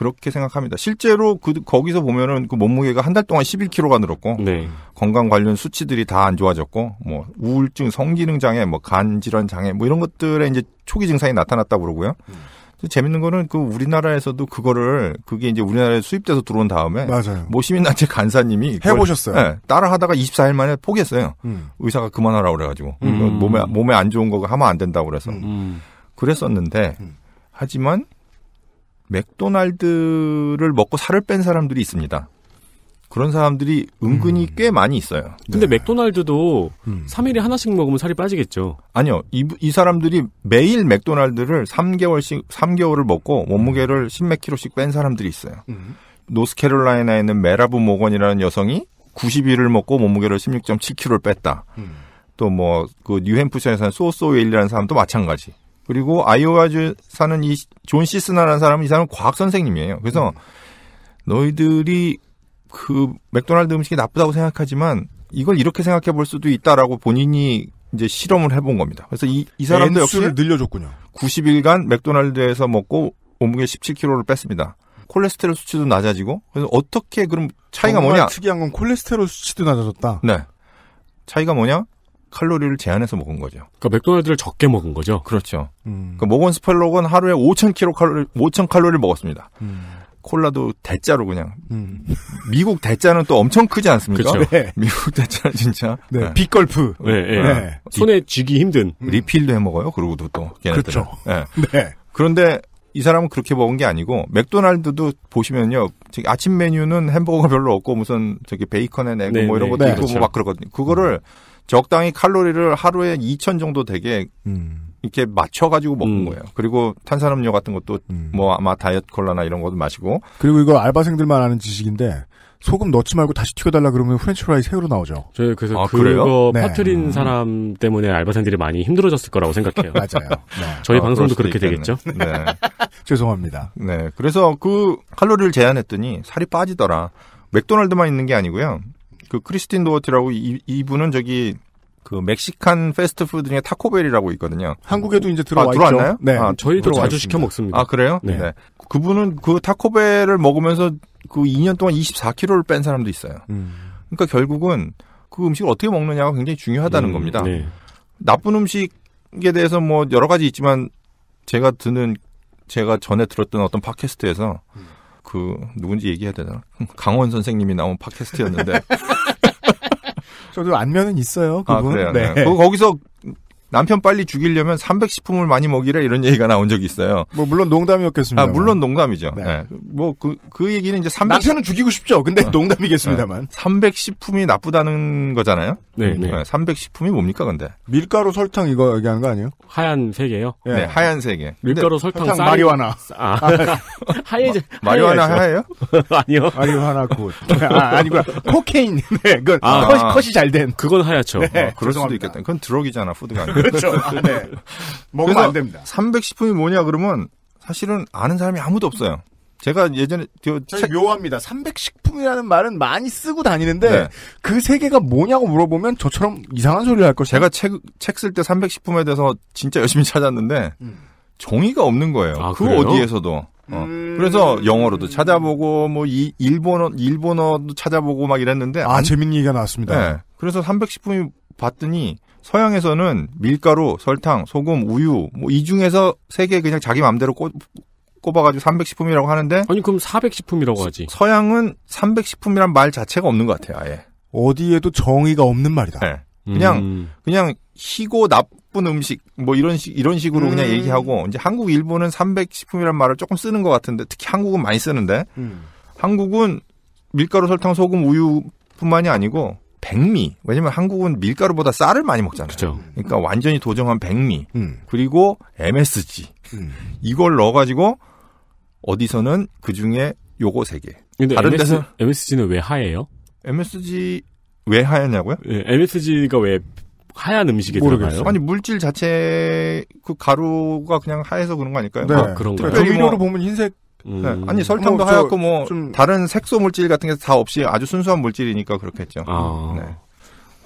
Speaker 3: 그렇게 생각합니다. 실제로 그 거기서 보면은 그 몸무게가 한 달 동안 11kg가 늘었고 네. 건강 관련 수치들이 다 안 좋아졌고 뭐 우울증, 성기능 장애, 뭐간 질환 장애 뭐 이런 것들에 이제 초기 증상이 나타났다고 그러고요. 음. 재밌는 거는 그 우리나라에서도 그거를 그게 이제 우리나라에 수입돼서 들어온 다음에 맞아요. 모 뭐 시민단체 간사님이 해보셨어요. 네, 따라 하다가 24일 만에 포기했어요. 음. 의사가 그만하라 그래가지고 음. 몸에 몸에 안 좋은 거 하면 안 된다고 그래서 음. 그랬었는데 음. 하지만 맥도날드를 먹고 살을 뺀 사람들이 있습니다. 그런 사람들이 은근히 음. 꽤 많이 있어요. 근데 네. 맥도날드도 음. 3일에 하나씩 먹으면 살이 빠지겠죠. 아니요. 이, 이 사람들이 매일 맥도날드를 3개월씩 3개월을 먹고 몸무게를 10몇 음. 키로씩뺀 사람들이 있어요. 음. 노스캐롤라이나에 있는 메라브 모건이라는 여성이 90일을 먹고 몸무게를 1 6 7키로를 뺐다. 음. 또뭐 그뉴햄프션에 사는 소소웨일이라는 사람도 마찬가지. 그리고 아이오와주 사는 이 존 시스나라는 사람은 이 사람은 과학 선생님이에요. 그래서 음. 너희들이 그 맥도날드 음식이 나쁘다고 생각하지만 이걸 이렇게 생각해 볼 수도 있다라고 본인이 이제 실험을 해본 겁니다. 그래서 이, 이 사람도 역시 늘려줬군요. 90일간 맥도날드에서 먹고 몸무게 17kg를 뺐습니다. 콜레스테롤 수치도 낮아지고 그래서 어떻게 그럼 차이가 뭐냐? 특이한 건 콜레스테롤 수치도 낮아졌다. 네. 차이가 뭐냐? 칼로리를 제한해서 먹은 거죠. 그러니까 맥도날드를 적게 먹은 거죠. 그렇죠. 음. 그러니까 모건 스펠록은 하루에 5천 킬로 칼로리 5천 칼로리를 먹었습니다. 음. 콜라도 대짜로 그냥 음. 미국 대짜는 또 엄청 크지 않습니까? 그렇죠. 네. 미국 대짜는 진짜 네. 네. 빅걸프 네, 예. 네, 손에 쥐기 힘든 음. 리필도 해 먹어요. 그러고도 또 걔네들은. 그렇죠. 네. 네. 그런데 이 사람은 그렇게 먹은 게 아니고 맥도날드도 보시면요. 저기 아침 메뉴는 햄버거가 별로 없고 무슨 저기 베이컨에 내고 뭐 이런 것도 있고 뭐 그렇죠. 뭐막 그러거든요. 그거를 음. 적당히 칼로리를 하루에 2천 정도 되게 음. 이렇게 맞춰가지고 먹는 음. 거예요. 그리고 탄산음료 같은 것도 음. 뭐 아마 다이어트 콜라나 이런 것도 마시고.
Speaker 1: 그리고 이거 알바생들만 아는 지식인데 소금 넣지 말고 다시 튀겨달라 그러면 프렌치프라이 새우로 나오죠. 저 그래서 아, 그거 네. 파트린 음.
Speaker 2: 사람 때문에 알바생들이
Speaker 3: 많이 힘들어졌을 거라고 생각해요. 맞아요. 네. 저희 어, 방송도 그렇게 있겠네. 되겠죠. 네.
Speaker 1: 죄송합니다.
Speaker 3: 네. 그래서 그 칼로리를 제한했더니 살이 빠지더라. 맥도날드만 있는 게 아니고요. 그 크리스틴 도어티라고 이, 이분은 저기 그 멕시칸 패스트푸드 중에 타코벨이라고 있거든요. 한국에도 이제 아, 들어와 아, 들어왔나요? 네, 아, 저희도 자주 시켜 먹습니다. 아 그래요? 네. 네. 그분은 그 타코벨을 먹으면서 그 2년 동안 24kg를 뺀 사람도 있어요. 음. 그러니까 결국은 그 음식을 어떻게 먹느냐가 굉장히 중요하다는 음, 겁니다. 네. 나쁜 음식에 대해서 뭐 여러 가지 있지만 제가 듣는 제가 전에 들었던 어떤 팟캐스트에서 그 누군지 얘기해야 되나? 강원 선생님이 나온 팟캐스트였는데.
Speaker 1: 저도 안면은 있어요. 그분. 아, 그래요. 네. 네.
Speaker 3: 거기서 남편 빨리 죽이려면 3 0 0식품을 많이 먹이래 이런 얘기가 나온 적이 있어요. 뭐 물론 농담이었겠습니다. 아, 물론 농담이죠. 네. 네. 예. 뭐그그 그 얘기는 이제 3 0 0 남편은 죽이고 싶죠. 근데 어. 농담이겠습니다만. 3 예. 0 0식품이 나쁘다는 거잖아요. 네, 예. 네. 3 0 0식품이 뭡니까 근데? 밀가루 설탕 이거 얘기하는거 아니에요? 하얀 세 개요? 네. 네, 하얀 세 개. 밀가루 설탕, 설탕 쌀이... 마리화나. 아.
Speaker 2: 하얘제
Speaker 1: 마, 리화나 하얘요?
Speaker 3: 아니요. 마리화나 굿. 네, 아, 아니고요 코케인. 네, 그건 아. 컷이, 아. 컷잘 된. 그건 하얗죠. 네, 아, 그럴 죄송합니다. 수도 있겠다. 그건 드럭이잖아, 푸드가 아니고. 그렇죠. 아, 네. 먹으면 안 됩니다. 310품이 뭐냐 그러면 사실은 아는 사람이 아무도 없어요. 제가 예전에 저저 책... 묘합니다. 310품이라는 말은 많이 쓰고 다니는데 네. 그세 계가 뭐냐고 물어보면 저처럼 이상한 소리를 할 걸. 제가 책 책 쓸 때 310품에 대해서 진짜 열심히 찾았는데 음. 종이가 없는 거예요. 아, 그 어디에서도. 어. 음... 그래서 영어로도 찾아보고 뭐 이, 일본어 일본어도 찾아보고 막 이랬는데 아 안... 재밌는 얘기가 나왔습니다. 네. 그래서 310품이 봤더니 서양에서는 밀가루, 설탕, 소금, 우유 뭐 이 중에서 세 개 그냥 자기 마음대로 꽂, 꼽아가지고 300식품이라고 하는데 아니 그럼 400식품이라고 하지 서양은 300식품이란 말 자체가 없는 것 같아요 아예 어디에도 정의가 없는 말이다 네. 그냥 음. 그냥 희고 나쁜 음식 뭐 이런 식 이런 식으로 음. 그냥 얘기하고 이제 한국 일본은 300식품이란 말을 조금 쓰는 것 같은데 특히 한국은 많이 쓰는데 음. 한국은 밀가루 설탕 소금 우유뿐만이 아니고 백미. 왜냐면 한국은 밀가루보다 쌀을 많이 먹잖아요. 그쵸. 그러니까 완전히 도정한 백미. 음. 그리고 MSG. 음. 이걸 넣어가지고 어디서는 그 중에 요거 세 개. 근데 다른 MS, 데서 MSG는 왜 하얘요? MSG 왜하였냐고요 네, 예, MSG가 왜 하얀 음식에 모르겠어요. 들어가요? 아니 물질 자체 그 가루가 그냥 하얘서 그런 거 아닐까요? 네. 아, 그런 거요. 그러 뭐... 보면 흰색 음. 네. 아니 설탕도 뭐, 하얗고 뭐 좀... 다른 색소 물질 같은 게 다 없이 아주 순수한 물질이니까 그렇겠죠. 아. 네.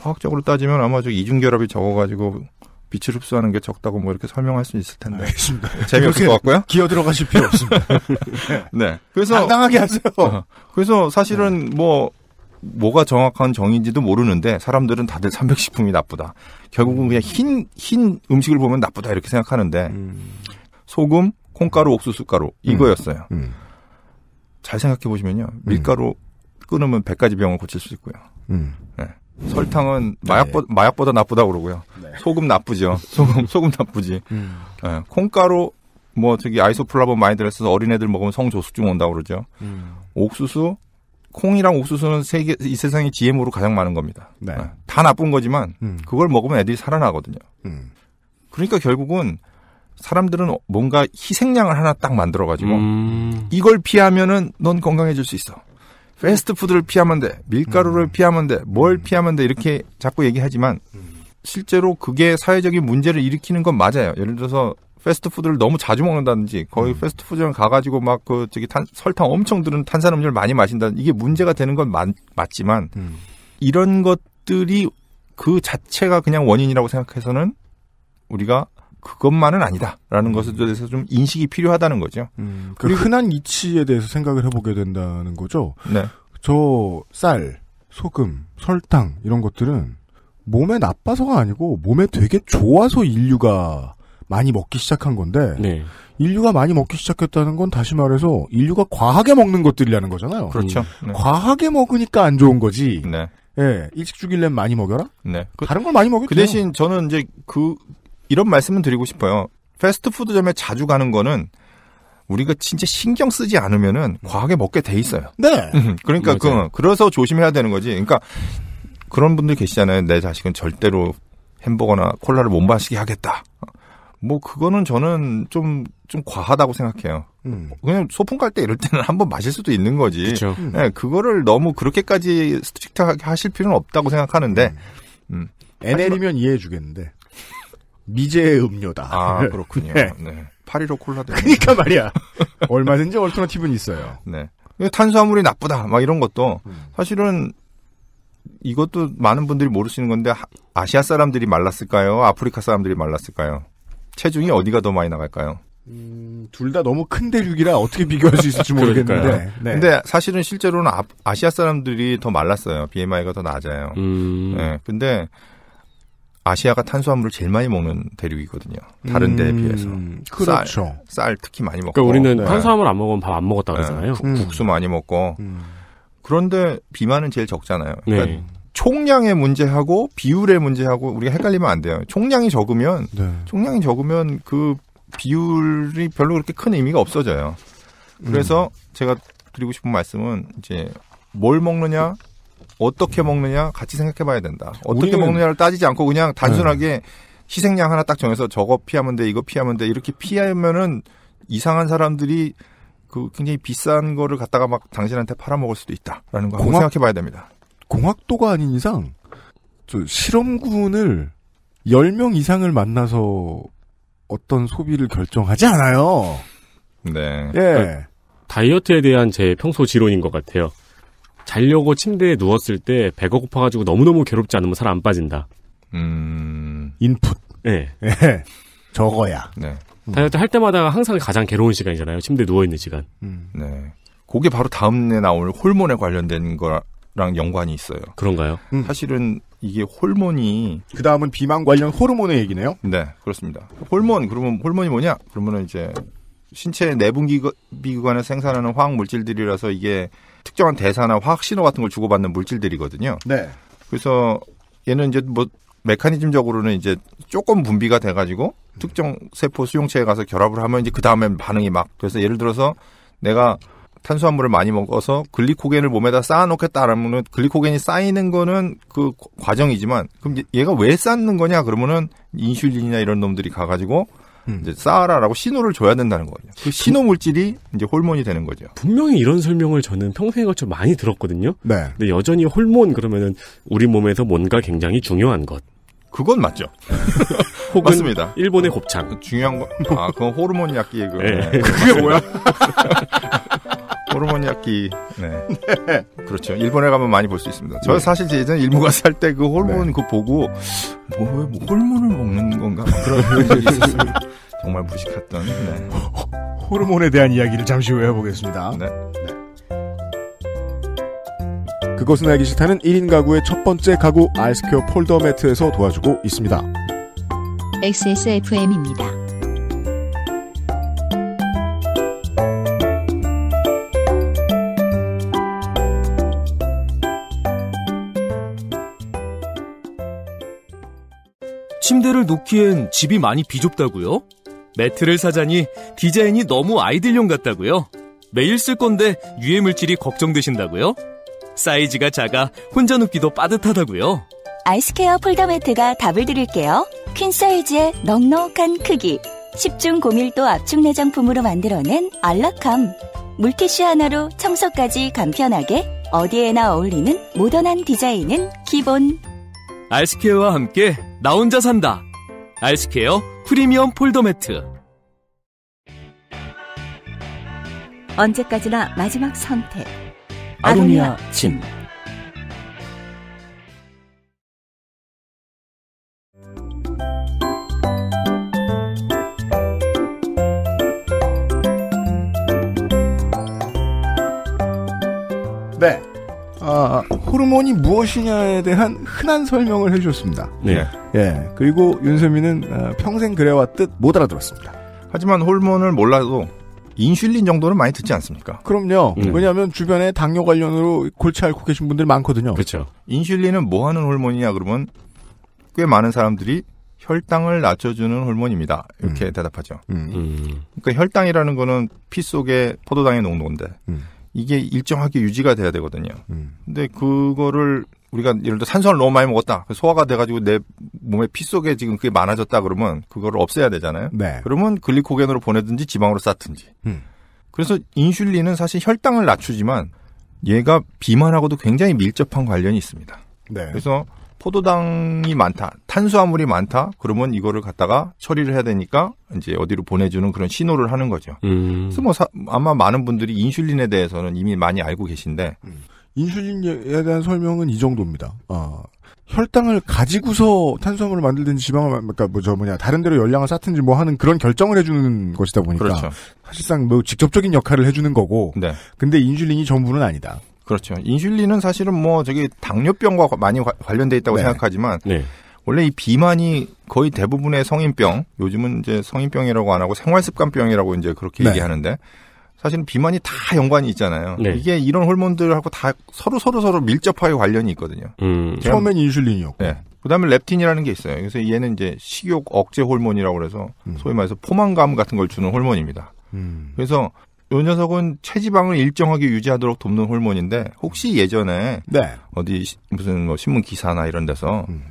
Speaker 3: 화학적으로 따지면 아마 저 이중 결합이 적어가지고 빛을 흡수하는 게 적다고 뭐 이렇게 설명할 수 있을 텐데. 알겠습니다. 재미없을 것 같고요. 기어 들어가실 필요 없습니다. 네. 그래서 당당하게 하세요. 어. 그래서 사실은 네. 뭐 뭐가 정확한 정인지도 모르는데 사람들은 다들 삼백식품이 나쁘다. 결국은 그냥 흰 흰 음식을 보면 나쁘다 이렇게 생각하는데 음. 소금, 콩가루, 옥수수가루 음. 이거였어요. 음. 음. 잘 생각해 보시면요, 밀가루 끊으면 100가지 병을 고칠 수 있고요. 음. 네. 설탕은 네. 마약보, 네. 마약보다 나쁘다 그러고요. 네. 소금 나쁘죠. 소금 소금 나쁘지. 음. 네. 콩가루 뭐 저기 아이소플라본 많이 들어있어서 어린애들 먹으면 성조숙증 온다 그러죠. 옥수수 콩이랑 옥수수는 세계 이세상에 GM으로 가장 많은 겁니다. 네. 네. 다 나쁜 거지만 음. 그걸 먹으면 애들이 살아나거든요. 음. 그러니까 결국은 사람들은 뭔가 희생양을 하나 딱 만들어가지고 음. 이걸 피하면은 넌 건강해질 수 있어. 패스트푸드를 피하면 돼. 밀가루를 음. 피하면 돼. 뭘 음. 피하면 돼. 이렇게 자꾸 얘기하지만 음. 실제로 그게 사회적인 문제를 일으키는 건 맞아요. 예를 들어서 패스트푸드를 너무 자주 먹는다든지 거의 음. 패스트푸드점 가가지고 막 그 저기 탄, 설탕 엄청 들은 탄산음료를 많이 마신다는 이게 문제가 되는 건 맞, 맞지만 음. 이런 것들이 그 자체가 그냥 원인이라고 생각해서는 우리가 그것만은 아니다라는 음. 것에 대해서 좀 인식이 필요하다는 거죠. 음, 그 흔한
Speaker 1: 이치에 대해서 생각을 해보게 된다는 거죠. 네. 저 쌀, 소금, 설탕 이런 것들은 몸에 나빠서가 아니고 몸에 되게 좋아서 인류가 많이 먹기 시작한 건데 네. 인류가 많이 먹기 시작했다는 건 다시 말해서 인류가 과하게 먹는 것들이라는 거잖아요. 그렇죠. 음. 네. 과하게 먹으니까 안 좋은 거지.
Speaker 3: 네. 예, 일찍 죽일래 많이 먹여라. 네. 그, 다른 걸 많이 먹였그 대신 저는 이제 그 이런 말씀은 드리고 싶어요. 패스트푸드점에 자주 가는 거는 우리가 진짜 신경 쓰지 않으면은 과하게 먹게 돼 있어요. 네. 음, 그러니까 맞아요. 그 그래서 조심해야 되는 거지. 그러니까 그런 분들 계시잖아요. 내 자식은 절대로 햄버거나 콜라를 못 마시게 하겠다. 뭐 그거는 저는 좀좀 좀 과하다고 생각해요. 음. 그냥 소풍 갈 때 이럴 때는 한번 마실 수도 있는 거지. 그쵸. 음. 네, 그거를 너무 그렇게까지 스트릭트하게 하실 필요는 없다고 생각하는데. 음. 음. NL이면 이해해 주겠는데. 미제의 음료다. 아, 그렇군요. 네. 네. 8.15 콜라 그니까 말이야. 얼마든지 얼터너티브는 있어요. 네. 탄수화물이 나쁘다. 막 이런 것도 음. 사실은 이것도 많은 분들이 모르시는 건데 아시아 사람들이 말랐을까요? 아프리카 사람들이 말랐을까요? 체중이 어디가 더 많이 나갈까요? 음, 둘 다 너무 큰 대륙이라 어떻게 비교할 수 있을지 모르겠는데. 네. 네. 근데 사실은 실제로는 아, 시아 사람들이 더 말랐어요. BMI가 더 낮아요. 음. 네. 근데 아시아가 탄수화물을 제일 많이 먹는 대륙이거든요. 다른 데에 음, 비해서. 그렇죠. 쌀, 쌀 특히 많이 먹고. 그러니까 우리는 네. 탄수화물 안 먹으면 밥 안 먹었다 네. 그러잖아요. 네. 국, 수 많이 먹고. 음. 그런데 비만은 제일 적잖아요. 그러니까 네. 총량의 문제하고 비율의 문제하고 우리가 헷갈리면 안 돼요. 총량이 적으면 네. 총량이 적으면 그 비율이 별로 그렇게 큰 의미가 없어져요. 그래서 음. 제가 드리고 싶은 말씀은 이제 뭘 먹느냐, 어떻게 먹느냐 같이 생각해 봐야 된다. 어떻게 먹느냐를 따지지 않고 그냥 네. 단순하게 네. 희생양 하나 딱 정해서 저거 피하면 돼, 이거 피하면 돼. 이렇게 피하면은 이상한 사람들이 그 굉장히 비싼 거를 갖다가 막 당신한테 팔아먹을 수도 있다라는 거 공학, 생각해 봐야 됩니다. 공학도가 아닌 이상 저 실험군을 10명 이상을
Speaker 1: 만나서 어떤 소비를 결정하지 않아요.
Speaker 2: 네. 예. 그 다이어트에 대한 제 평소 지론인 것 같아요. 자려고 침대에 누웠을 때 배가 고파가지고 너무너무 괴롭지 않으면 살 안 빠진다. 음. 인풋. 네. 네. 예. 저거야.
Speaker 3: 네. 다이어트 할 때마다 항상 가장 괴로운 시간이잖아요. 침대에 누워있는 시간. 음. 네. 그게 바로 다음에 나올 호르몬에 관련된 거랑 연관이 있어요. 그런가요? 음. 사실은 이게 호르몬이. 그 다음은 비만 관련 호르몬의 얘기네요? 네. 그렇습니다. 호르몬, 그러면 호르몬이 뭐냐? 그러면 이제 신체 내분비기관에 그- 생산하는 화학 물질들이라서 이게 특정한 대사나 화학 신호 같은 걸 주고받는 물질들이거든요. 네. 그래서 얘는 이제 뭐 메커니즘적으로는 이제 조금 분비가 돼가지고 특정 세포 수용체에 가서 결합을 하면 이제 그 다음에 반응이 막 그래서 예를 들어서 내가 탄수화물을 많이 먹어서 글리코겐을 몸에다 쌓아놓겠다라면은 글리코겐이 쌓이는 거는 그 과정이지만 그럼 얘가 왜 쌓는 거냐 그러면은 인슐린이나 이런 놈들이 가가지고 음. 이제 쌓아라라고 신호를 줘야 된다는 거거든요. 그 신호 물질이 이제 호르몬이 되는 거죠. 분명히 이런 설명을 저는 평생에 걸쳐 많이 들었거든요. 네. 근데 여전히 호르몬
Speaker 2: 그러면은 우리 몸에서 뭔가 굉장히 중요한 것. 그건 맞죠. 혹은 맞습니다.
Speaker 3: 일본의 곱창. 중요한 거. 아, 그건 호르몬 약기, 그. 네. 그게 뭐야? 호르몬약기. 네. 네. 그렇죠. 일본에 가면 많이 볼 수 있습니다. 저 네. 사실 예전 일무가 살 때 그 호르몬 네. 그 보고 뭐, 뭐 호르몬을 먹는 건가 그런 생각이 있었어요. 정말 무식했던. 네.
Speaker 1: 호르몬에 대한 이야기를 잠시 후에 해보겠습니다. 네. 네. 그것은 알기 싫다는 1인 가구의 첫 번째 가구 아이스퀘어 폴더 매트에서 도와주고 있습니다.
Speaker 2: XSFM입니다.
Speaker 3: 침대를 놓기엔
Speaker 2: 집이 많이 비좁다고요? 매트를 사자니 디자인이 너무 아이들용 같다고요? 매일 쓸 건데 유해 물질이 걱정되신다고요? 사이즈가 작아 혼자 눕기도 빠듯하다고요? 아이스케어 폴더 매트가 답을 드릴게요. 퀸 사이즈의 넉넉한 크기. 10중 고밀도 압축 내장품으로 만들어낸 알라캄 물티슈 하나로 청소까지 간편하게 어디에나 어울리는 모던한 디자인은 기본. 알스케어와 함께 나 혼자 산다. 알스케어 프리미엄 폴더 매트. 언제까지나 마지막 선택. 아로니아 침.
Speaker 1: 네. 아, 호르몬이
Speaker 3: 무엇이냐에 대한 흔한 설명을 해주셨습니다. 네. 예. 예. 그리고 윤세민은 어, 평생 그래왔듯 못 알아들었습니다. 하지만 호르몬을 몰라도 인슐린 정도는 많이 듣지 않습니까? 그럼요. 음. 왜냐하면 주변에 당뇨 관련으로 골치 앓고 계신 분들 많거든요. 그렇죠. 인슐린은 뭐 하는 호르몬이냐 그러면 꽤 많은 사람들이 혈당을 낮춰주는 호르몬입니다. 이렇게 음. 대답하죠. 음. 음. 그러니까 혈당이라는 거는 피 속에 포도당의 농도인데 음. 이게 일정하게 유지가 돼야 되거든요. 음. 근데 그거를 우리가 예를 들어 산소를 너무 많이 먹었다. 소화가 돼가지고 내 몸의 피 속에 지금 그게 많아졌다 그러면 그거를 없애야 되잖아요. 네. 그러면 글리코겐으로 보내든지 지방으로 쌓든지. 음. 그래서 인슐린은 사실 혈당을 낮추지만 얘가 비만하고도 굉장히 밀접한 관련이 있습니다. 네. 그래서 포도당이 많다, 탄수화물이 많다, 그러면 이거를 갖다가 처리를 해야 되니까 이제 어디로 보내주는 그런 신호를 하는 거죠. 음. 그래서 뭐 사, 아마 많은 분들이 인슐린에 대해서는 이미 많이 알고 계신데 음.
Speaker 1: 인슐린에 대한 설명은 이 정도입니다. 어, 혈당을 가지고서 탄수화물을 만들든지 지방을 그러니까 뭐 저 뭐냐 다른 데로 열량을 쌓든지 뭐 하는 그런 결정을 해주는 것이다 보니까 그렇죠. 사실상 뭐 직접적인 역할을
Speaker 3: 해주는 거고 네. 근데 인슐린이 전부는 아니다. 그렇죠. 인슐린은 사실은 뭐 저기 당뇨병과 많이 관련돼 있다고 네. 생각하지만 네. 원래 이 비만이 거의 대부분의 성인병, 요즘은 이제 성인병이라고 안 하고 생활습관병이라고 이제 그렇게 네. 얘기하는데 사실은 비만이 다 연관이 있잖아요. 네. 이게 이런 호르몬들하고 다 서로 서로 서로 밀접하게 관련이 있거든요. 음. 처음엔
Speaker 1: 인슐린이었고.
Speaker 3: 네. 그다음에 렙틴이라는 게 있어요. 그래서 얘는 이제 식욕 억제 호르몬이라고 그래서 음. 소위 말해서 포만감 같은 걸 주는 호르몬입니다. 음. 그래서 요 녀석은 체지방을 일정하게 유지하도록 돕는 호르몬인데 혹시 예전에 네. 어디 무슨 뭐 신문 기사나 이런 데서 음.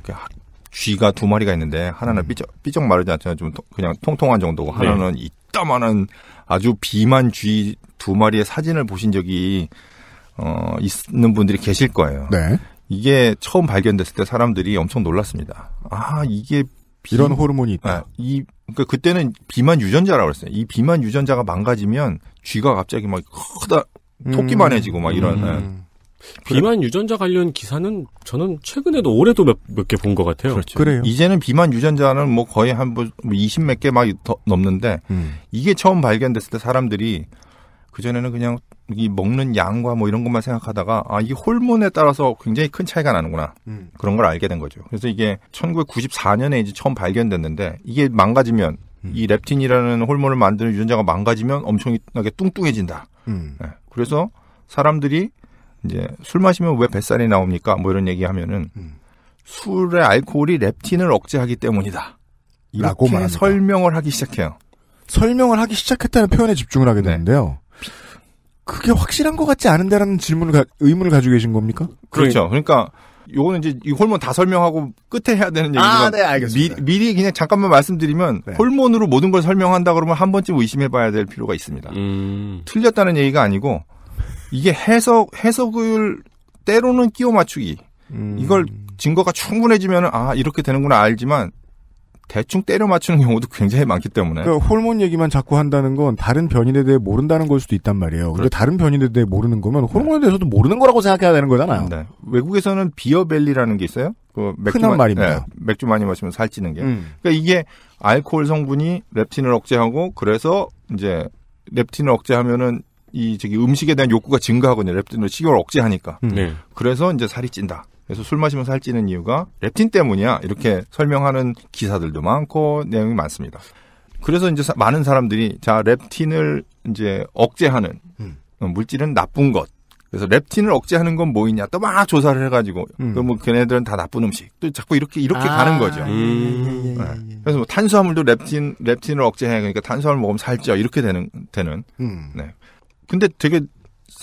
Speaker 3: 쥐가 두 마리가 있는데 하나는 음. 삐쩍 삐쩍 마르지 않지만 좀 그냥 통통한 정도고 네. 하나는 네. 이따만한 아주 비만 쥐 두 마리의 사진을 보신 적이 어 있는 분들이 계실 거예요. 네. 이게 처음 발견됐을 때 사람들이 엄청 놀랐습니다. 아 이게 비... 이런 호르몬이 있다. 아, 이 그러니까 그때는 비만 유전자라고 그랬어요. 이 비만 유전자가 망가지면 쥐가 갑자기 막 크다 토끼만해지고 음. 막 이런. 음.
Speaker 2: 예. 비만 유전자 관련 기사는
Speaker 3: 저는 최근에도 올해도 몇개 본 것 같아요. 그렇죠. 그래요 이제는 비만 유전자는 뭐 거의 한뭐 20몇 개 막 넘는데 음. 이게 처음 발견됐을 때 사람들이 그전에는 그냥 이 먹는 양과 뭐 이런 것만 생각하다가 아, 이 호르몬에 따라서 굉장히 큰 차이가 나는구나. 음. 그런 걸 알게 된 거죠. 그래서 이게 1994년에 이제 처음 발견됐는데 이게 망가지면 음. 이 렙틴이라는 호르몬을 만드는 유전자가 망가지면 엄청나게 뚱뚱해진다. 음. 네. 그래서 사람들이 이제 술 마시면 왜 뱃살이 나옵니까? 뭐 이런 얘기 하면은 음. 술의 알코올이 렙틴을 억제하기 때문이다. 이렇게 설명을 하기 시작해요. 설명을 하기 시작했다는 표현에 집중을 하게 네. 되는데요. 네.
Speaker 1: 그게 확실한 것 같지 않은데라는 질문을 가, 의문을 가지고 계신 겁니까? 그렇죠.
Speaker 3: 네. 그러니까 요거는 이제 이 호르몬 다 설명하고 끝에 해야 되는 얘기가 아, 네, 알겠습니다. 미, 리 그냥 잠깐만 말씀드리면 네. 호르몬으로 모든 걸 설명한다 그러면 한 번쯤 의심해 봐야 될 필요가 있습니다. 음. 틀렸다는 얘기가 아니고 이게 해석 해석을 때로는 끼워 맞추기. 음. 이걸 증거가 충분해지면 아 이렇게 되는구나 알지만 대충 때려 맞추는 경우도 굉장히 많기 때문에. 그러니까
Speaker 1: 호르몬 얘기만 자꾸 한다는 건 다른 변인에 대해 모른다는 걸 수도 있단 말이에요. 그런데 그렇 다른 변인에 대해 모르는 거면 호르몬에 네. 대해서도 모르는 거라고 생각해야 되는 거잖아요. 네.
Speaker 3: 외국에서는 비어벨리라는 게 있어요. 그 맥주 흔한 마, 말입니다. 네, 맥주 많이 마시면 살찌는 게. 음. 그러니까 이게 알코올 성분이 렙틴을 억제하고 그래서 이제 렙틴을 억제하면은 이 저기 음식에 대한 욕구가 증가하거든요. 렙틴을 식욕을 억제하니까. 음. 네. 그래서 이제 살이 찐다. 그래서 술 마시면서 살찌는 이유가 렙틴 때문이야. 이렇게 설명하는 기사들도 많고 내용이 많습니다. 그래서 이제 많은 사람들이 자, 렙틴을 이제 억제하는 음. 어, 물질은 나쁜 것. 그래서 렙틴을 억제하는 건 뭐이냐 또 막 조사를 해가지고 음. 그뭐 걔네들은 다 나쁜 음식 또 자꾸 이렇게 이렇게 아, 가는 거죠. 음. 예. 네. 그래서 뭐 탄수화물도 렙틴 렙틴을 억제해 그러니까 탄수화물 먹으면 살쪄 이렇게 되는 되는. 음. 네. 근데 되게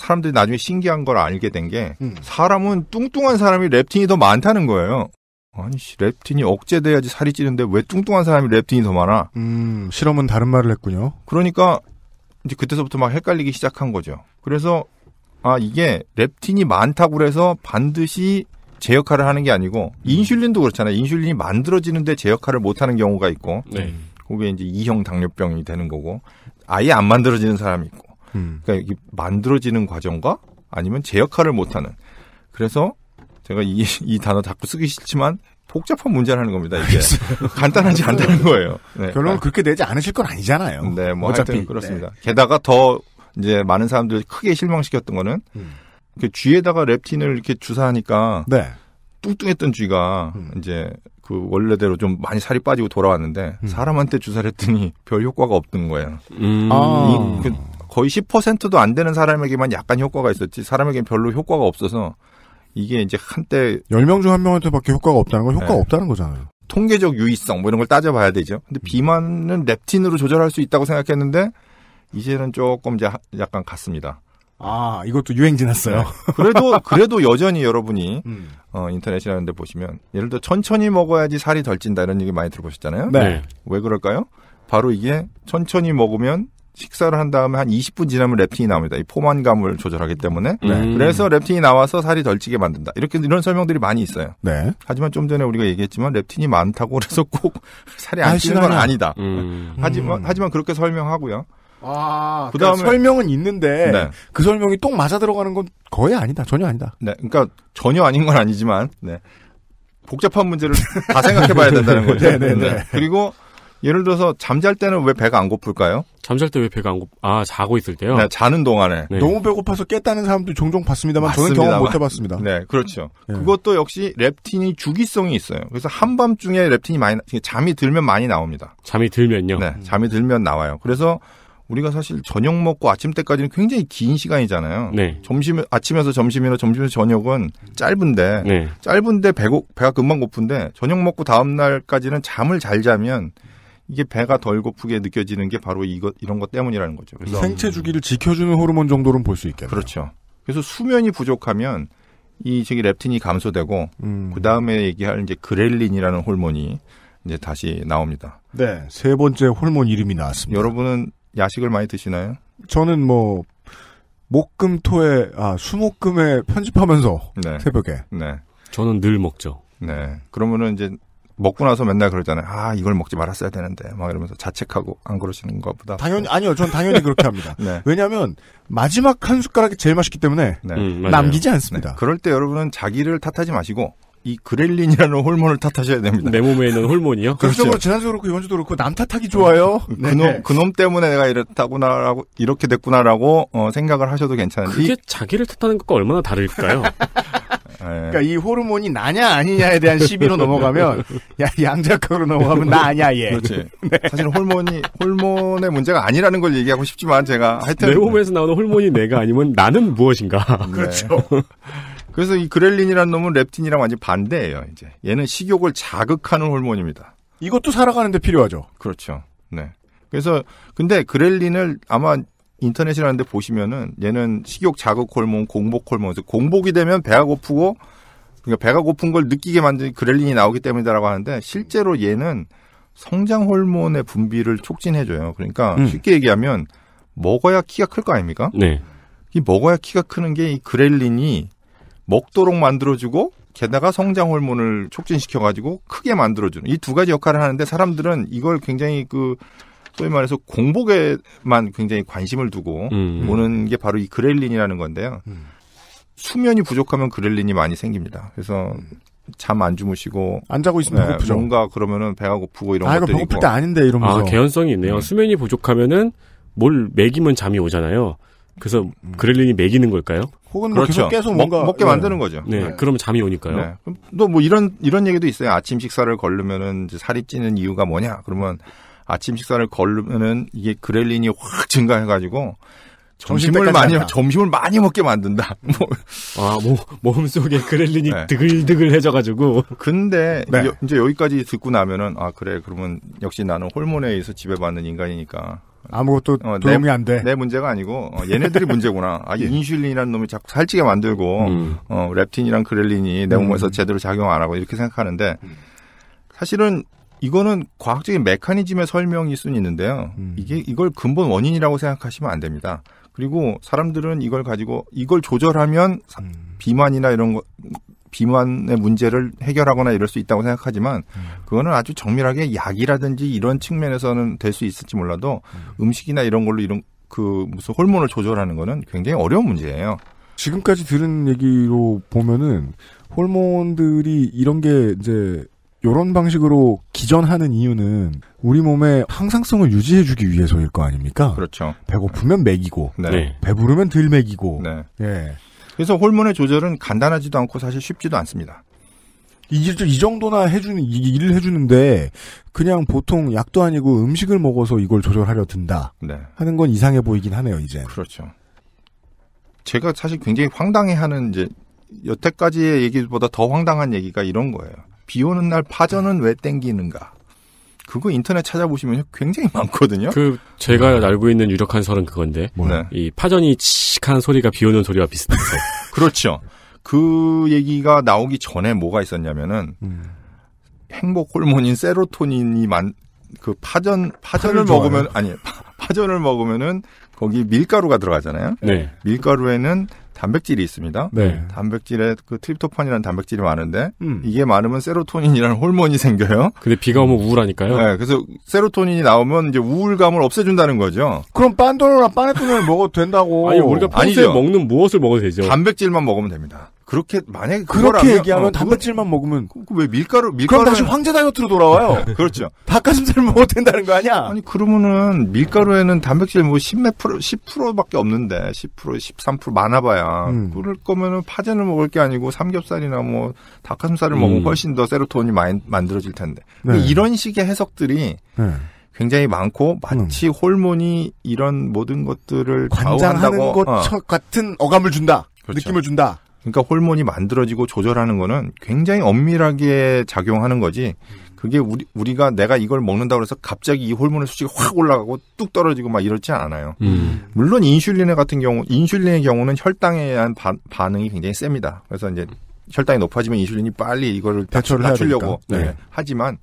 Speaker 3: 사람들이 나중에 신기한 걸 알게 된게 음. 사람은 뚱뚱한 사람이 렙틴이 더 많다는 거예요. 아니 씨 렙틴이 억제돼야지 살이 찌는데 왜 뚱뚱한 사람이 렙틴이 더 많아? 음 실험은 다른 말을 했군요. 그러니까 이제 그때서부터 막 헷갈리기 시작한 거죠. 그래서 아 이게 렙틴이 많다고 그래서 반드시 제 역할을 하는 게 아니고 음. 인슐린도 그렇잖아요. 인슐린이 만들어지는데 제 역할을 못 하는 경우가 있고 네. 그게 이제 이형 당뇨병이 되는 거고 아예 안 만들어지는 사람이 있고 음. 그러니까 이게 만들어지는 과정과 아니면 제 역할을 못하는. 그래서 제가 이, 이 단어 자꾸 쓰기 싫지만 복잡한 문제라는 겁니다. 이게 간단하지 않다는 거예요. 네. 결론은
Speaker 1: 그렇게 내지 않으실 건
Speaker 3: 아니잖아요. 네, 뭐 어차피 그렇습니다. 네. 게다가 더 이제 많은 사람들이 크게 실망시켰던 거는 음. 이 쥐에다가 렙틴을 이렇게 주사하니까 네. 뚱뚱했던 쥐가 음. 이제 그 원래대로 좀 많이 살이 빠지고 돌아왔는데 음. 사람한테 주사를 했더니 별 효과가 없던 거예요. 음. 아. 이, 그 거의 10%도 안 되는 사람에게만 약간 효과가 있었지 사람에게는 별로 효과가 없어서 이게 이제 한때
Speaker 1: 10명 중 1명한테밖에 효과가 없다는 건 효과가 네. 없다는 거잖아요.
Speaker 3: 통계적 유의성 뭐 이런 걸 따져봐야 되죠. 근데 음. 비만은 렙틴으로 조절할 수 있다고 생각했는데 이제는 조금 이제 약간 갔습니다. 아, 이것도 유행 지났어요. 네. 그래도, 그래도 여전히 여러분이, 음. 어, 인터넷이라는 데 보시면, 예를 들어 천천히 먹어야지 살이 덜 찐다 이런 얘기 많이 들어보셨잖아요. 네. 왜 그럴까요? 바로 이게 천천히 먹으면 식사를 한 다음에 한 20분 지나면 렙틴이 나옵니다. 이 포만감을 조절하기 때문에. 음. 네. 그래서 렙틴이 나와서 살이 덜 찌게 만든다. 이렇게 이런 설명들이 많이 있어요. 네. 하지만 좀 전에 우리가 얘기했지만 렙틴이 많다고 그래서 꼭 살이 안 찌는 건 아니다. 음. 네. 하지만 음. 하지만 그렇게 설명하고요. 아, 그러니까 그다음 설명은 있는데 네. 그 설명이 똥 맞아 들어가는 건 거의 아니다. 전혀 아니다. 네. 그러니까 전혀 아닌 건 아니지만 네. 복잡한 문제를 다 생각해 봐야 된다는 거죠. 네네네. 네, 네. 그리고 예를 들어서 잠잘 때는 왜 배가 안 고플까요? 잠잘 때 왜 배가 안 고? 아 자고 있을 때요. 네, 자는 동안에 네. 너무
Speaker 1: 배고파서 깼다는 사람도 종종 봤습니다만 맞습니다 저는 경험 못
Speaker 3: 해봤습니다. 네, 그렇죠. 네. 그것도 역시 렙틴이 주기성이 있어요. 그래서 한밤중에 렙틴이 많이 잠이 들면 많이 나옵니다. 잠이 들면요. 네, 잠이 들면 나와요. 그래서 우리가 사실 저녁 먹고 아침 때까지는 굉장히 긴 시간이잖아요. 네. 점심 아침에서 점심이나 점심에서 저녁은 짧은데 네. 짧은데 배고 배가 금방 고픈데 저녁 먹고 다음 날까지는 잠을 잘 자면 이게 배가 덜 고프게 느껴지는 게 바로 이것 이런 것 때문이라는 거죠. 그래서 생체
Speaker 1: 주기를 지켜주는 호르몬 정도는 볼 수 있겠네요. 그렇죠.
Speaker 3: 그래서 수면이 부족하면 이 저기 렙틴이 감소되고 음. 그 다음에 얘기할 이제 그렐린이라는 호르몬이 이제 다시 나옵니다. 네, 세 번째 호르몬 이름이 나왔습니다. 여러분은 야식을 많이 드시나요? 저는 뭐
Speaker 1: 목금토에 아 수목금에 편집하면서 네. 새벽에.
Speaker 3: 네. 저는 늘 먹죠. 네. 그러면은 이제 먹고 나서 맨날 그러잖아요. 아, 이걸 먹지 말았어야 되는데. 막 이러면서 자책하고 안 그러시는 것보다. 당연히, 아니요. 전 당연히 그렇게 합니다. 네. 왜냐면, 하 마지막 한 숟가락이 제일 맛있기 때문에 네. 음, 남기지 않습니다. 네. 그럴 때 여러분은 자기를 탓하지 마시고, 이 그렐린이라는 호르몬을 탓하셔야 됩니다. 내 몸에 있는 호르몬이요? 그렇죠. 그렇죠. 그렇죠. 뭐 지난주도
Speaker 1: 그렇고 이번주도 그렇고
Speaker 3: 남 탓하기 좋아요. 그, 그놈, 네. 그놈 때문에 내가 이렇다구나라고, 이렇게 됐구나라고 어, 생각을 하셔도 괜찮은데. 그게 자기를 탓하는 것과 얼마나 다를까요? 예. 그러니까
Speaker 1: 이 호르몬이
Speaker 3: 나냐 아니냐에 대한 시비로 넘어가면 야 양자극으로 넘어가면 나 아니야 얘. 그렇지. 네. 사실 호르몬이 호르몬의 문제가 아니라는 걸 얘기하고 싶지만 제가 하여튼 내 몸에서 나오는 호르몬이 내가 아니면 나는 무엇인가. 네. 그렇죠. 그래서 이 그렐린이라는 놈은 렙틴이랑 완전 반대예요. 이제 얘는 식욕을 자극하는 호르몬입니다. 이것도 살아가는데 필요하죠. 그렇죠. 네. 그래서 근데 그렐린을 아마 인터넷이라는데 보시면은 얘는 식욕 자극 호르몬, 공복 호르몬. 공복이 되면 배가 고프고 그러니까 배가 고픈 걸 느끼게 만든 그렐린이 나오기 때문이다라고 하는데 실제로 얘는 성장 호르몬의 분비를 촉진해줘요. 그러니까 음. 쉽게 얘기하면 먹어야 키가 클 거 아닙니까? 네. 이 먹어야 키가 크는 게 이 그렐린이 먹도록 만들어주고 게다가 성장 호르몬을 촉진시켜가지고 크게 만들어주는 이 두 가지 역할을 하는데 사람들은 이걸 굉장히 그 소위 말해서 공복에만 굉장히 관심을 두고 음, 음. 보는 게 바로 이 그렐린이라는 건데요. 음. 수면이 부족하면 그렐린이 많이 생깁니다. 그래서 잠 안 주무시고 안 자고 있으면 네, 배고프죠. 뭔가 그러면은 배가 고프고 이런 아, 것들이 배고플 때
Speaker 1: 아닌데
Speaker 2: 이러면 아, 개연성이 있네요. 네. 수면이 부족하면은 뭘 먹이면 잠이 오잖아요. 그래서
Speaker 3: 음. 그렐린이 먹이는 걸까요? 혹은 뭐 그렇죠. 계속, 뭔가 먹, 게 네. 만드는 거죠. 네, 네. 그러면 잠이 오니까요. 네. 또뭐 이런 이런 얘기도 있어요. 아침 식사를 걸르면은 살이 찌는 이유가 뭐냐? 그러면 아침 식사를 걸르면은 이게 그렐린이 확 증가해가지고 점심을 많이 않나. 점심을 많이 먹게 만든다. 뭐. 아, 뭐몸 속에 그렐린이 네. 드글드글해져가지고. 근데 네. 여, 이제 여기까지 듣고 나면은 아 그래 그러면 역시 나는 호르몬에 의해서 지배받는 인간이니까. 아무것도 어, 도움이 내, 안 돼. 내 문제가 아니고 어, 얘네들이 문제구나. 아, 예. 인슐린이라는 놈이 자꾸 살찌게 만들고 음. 어, 렙틴이랑 그렐린이 내 몸에서 음. 제대로 작용 안 하고 이렇게 생각하는데 음. 사실은 이거는 과학적인 메커니즘의 설명일 수는 있는데요. 음. 이게 이걸 근본 원인이라고 생각하시면 안 됩니다. 그리고 사람들은 이걸 가지고 이걸 조절하면 음. 비만이나 이런 거 비만의 문제를 해결하거나 이럴 수 있다고 생각하지만 음. 그거는 아주 정밀하게 약이라든지 이런 측면에서는 될 수 있을지 몰라도 음. 음식이나 이런 걸로 이런 그 무슨 호르몬을 조절하는 거는 굉장히 어려운 문제예요.
Speaker 1: 지금까지 들은 얘기로 보면은 호르몬들이 이런 게 이제 이런 방식으로 기전하는 이유는 우리 몸의
Speaker 3: 항상성을 유지해주기 위해서일 거 아닙니까? 그렇죠. 배고프면 먹이고, 네. 네. 배부르면 덜 먹이고, 네. 예. 그래서 호르몬의 조절은 간단하지도 않고 사실 쉽지도 않습니다. 이, 이 정도나 해주는, 일을 해주는데, 그냥 보통 약도
Speaker 1: 아니고 음식을 먹어서 이걸 조절하려 든다. 네. 하는 건 이상해 보이긴 하네요, 이제. 그렇죠.
Speaker 3: 제가 사실 굉장히 황당해 하는 이제, 여태까지의 얘기보다 더 황당한 얘기가 이런 거예요. 비 오는 날 파전은 왜 땡기는가? 그거 인터넷 찾아보시면 굉장히 많거든요. 그 제가
Speaker 2: 알고 있는 유력한 설은 그건데 네. 이
Speaker 3: 파전이 치익한 소리가 비 오는 소리와 비슷해서 그렇죠. 그 얘기가 나오기 전에 뭐가 있었냐면은 음. 행복 호르몬인 세로토닌이 만 그 파전 파전을 먹으면 좋아요. 아니 파, 파전을 먹으면은 거기 밀가루가 들어가잖아요. 네. 밀가루에는 단백질이 있습니다. 네. 단백질에 그 트립토판이라는 단백질이 많은데 음. 이게 많으면 세로토닌이라는 호르몬이 생겨요. 근데 비가 오면 우울하니까요. 네, 그래서 세로토닌이 나오면 이제 우울감을 없애준다는 거죠. 그럼
Speaker 1: 빤도로나 빠네토를 먹어도 된다고? 아니 우리가 평소에 아니죠.
Speaker 3: 먹는 무엇을 먹어도 되죠? 단백질만 먹으면 됩니다. 그렇게 만약에 그렇게 얘기하면 어, 단백질만 먹으면 그 왜 밀가루 밀가루 그럼 다시 황제 다이어트로 돌아와요. 네, 그렇죠. 닭가슴살 먹어도 된다는 거 아니야? 아니 그러면은 밀가루에는 단백질 뭐 10몇 프로 10%밖에 없는데 10% 13% 많아봐야 음. 그럴 거면은 파전을 먹을 게 아니고 삼겹살이나 뭐 닭가슴살을 음. 먹으면 훨씬 더 세로토닌이 많이 만들어질 텐데 네. 이런 식의 해석들이 네. 굉장히 많고 마치 음. 호르몬이 이런 모든 것들을 관장하는 것 어. 같은 어감을 준다 그렇죠. 느낌을 준다. 그러니까 호르몬이 만들어지고 조절하는 거는 굉장히 엄밀하게 작용하는 거지. 그게 우리 우리가 내가 이걸 먹는다고 래서 갑자기 이 호르몬의 수치가 확 올라가고 뚝 떨어지고 막 이렇지 않아요. 음. 물론 인슐린 같은 경우 인슐린의 경우는 혈당에 대한 바, 반응이 굉장히 셉니다. 그래서 이제 혈당이 높아지면 인슐린이 빨리 이거를 대처를 낮추려고 네. 네. 하지만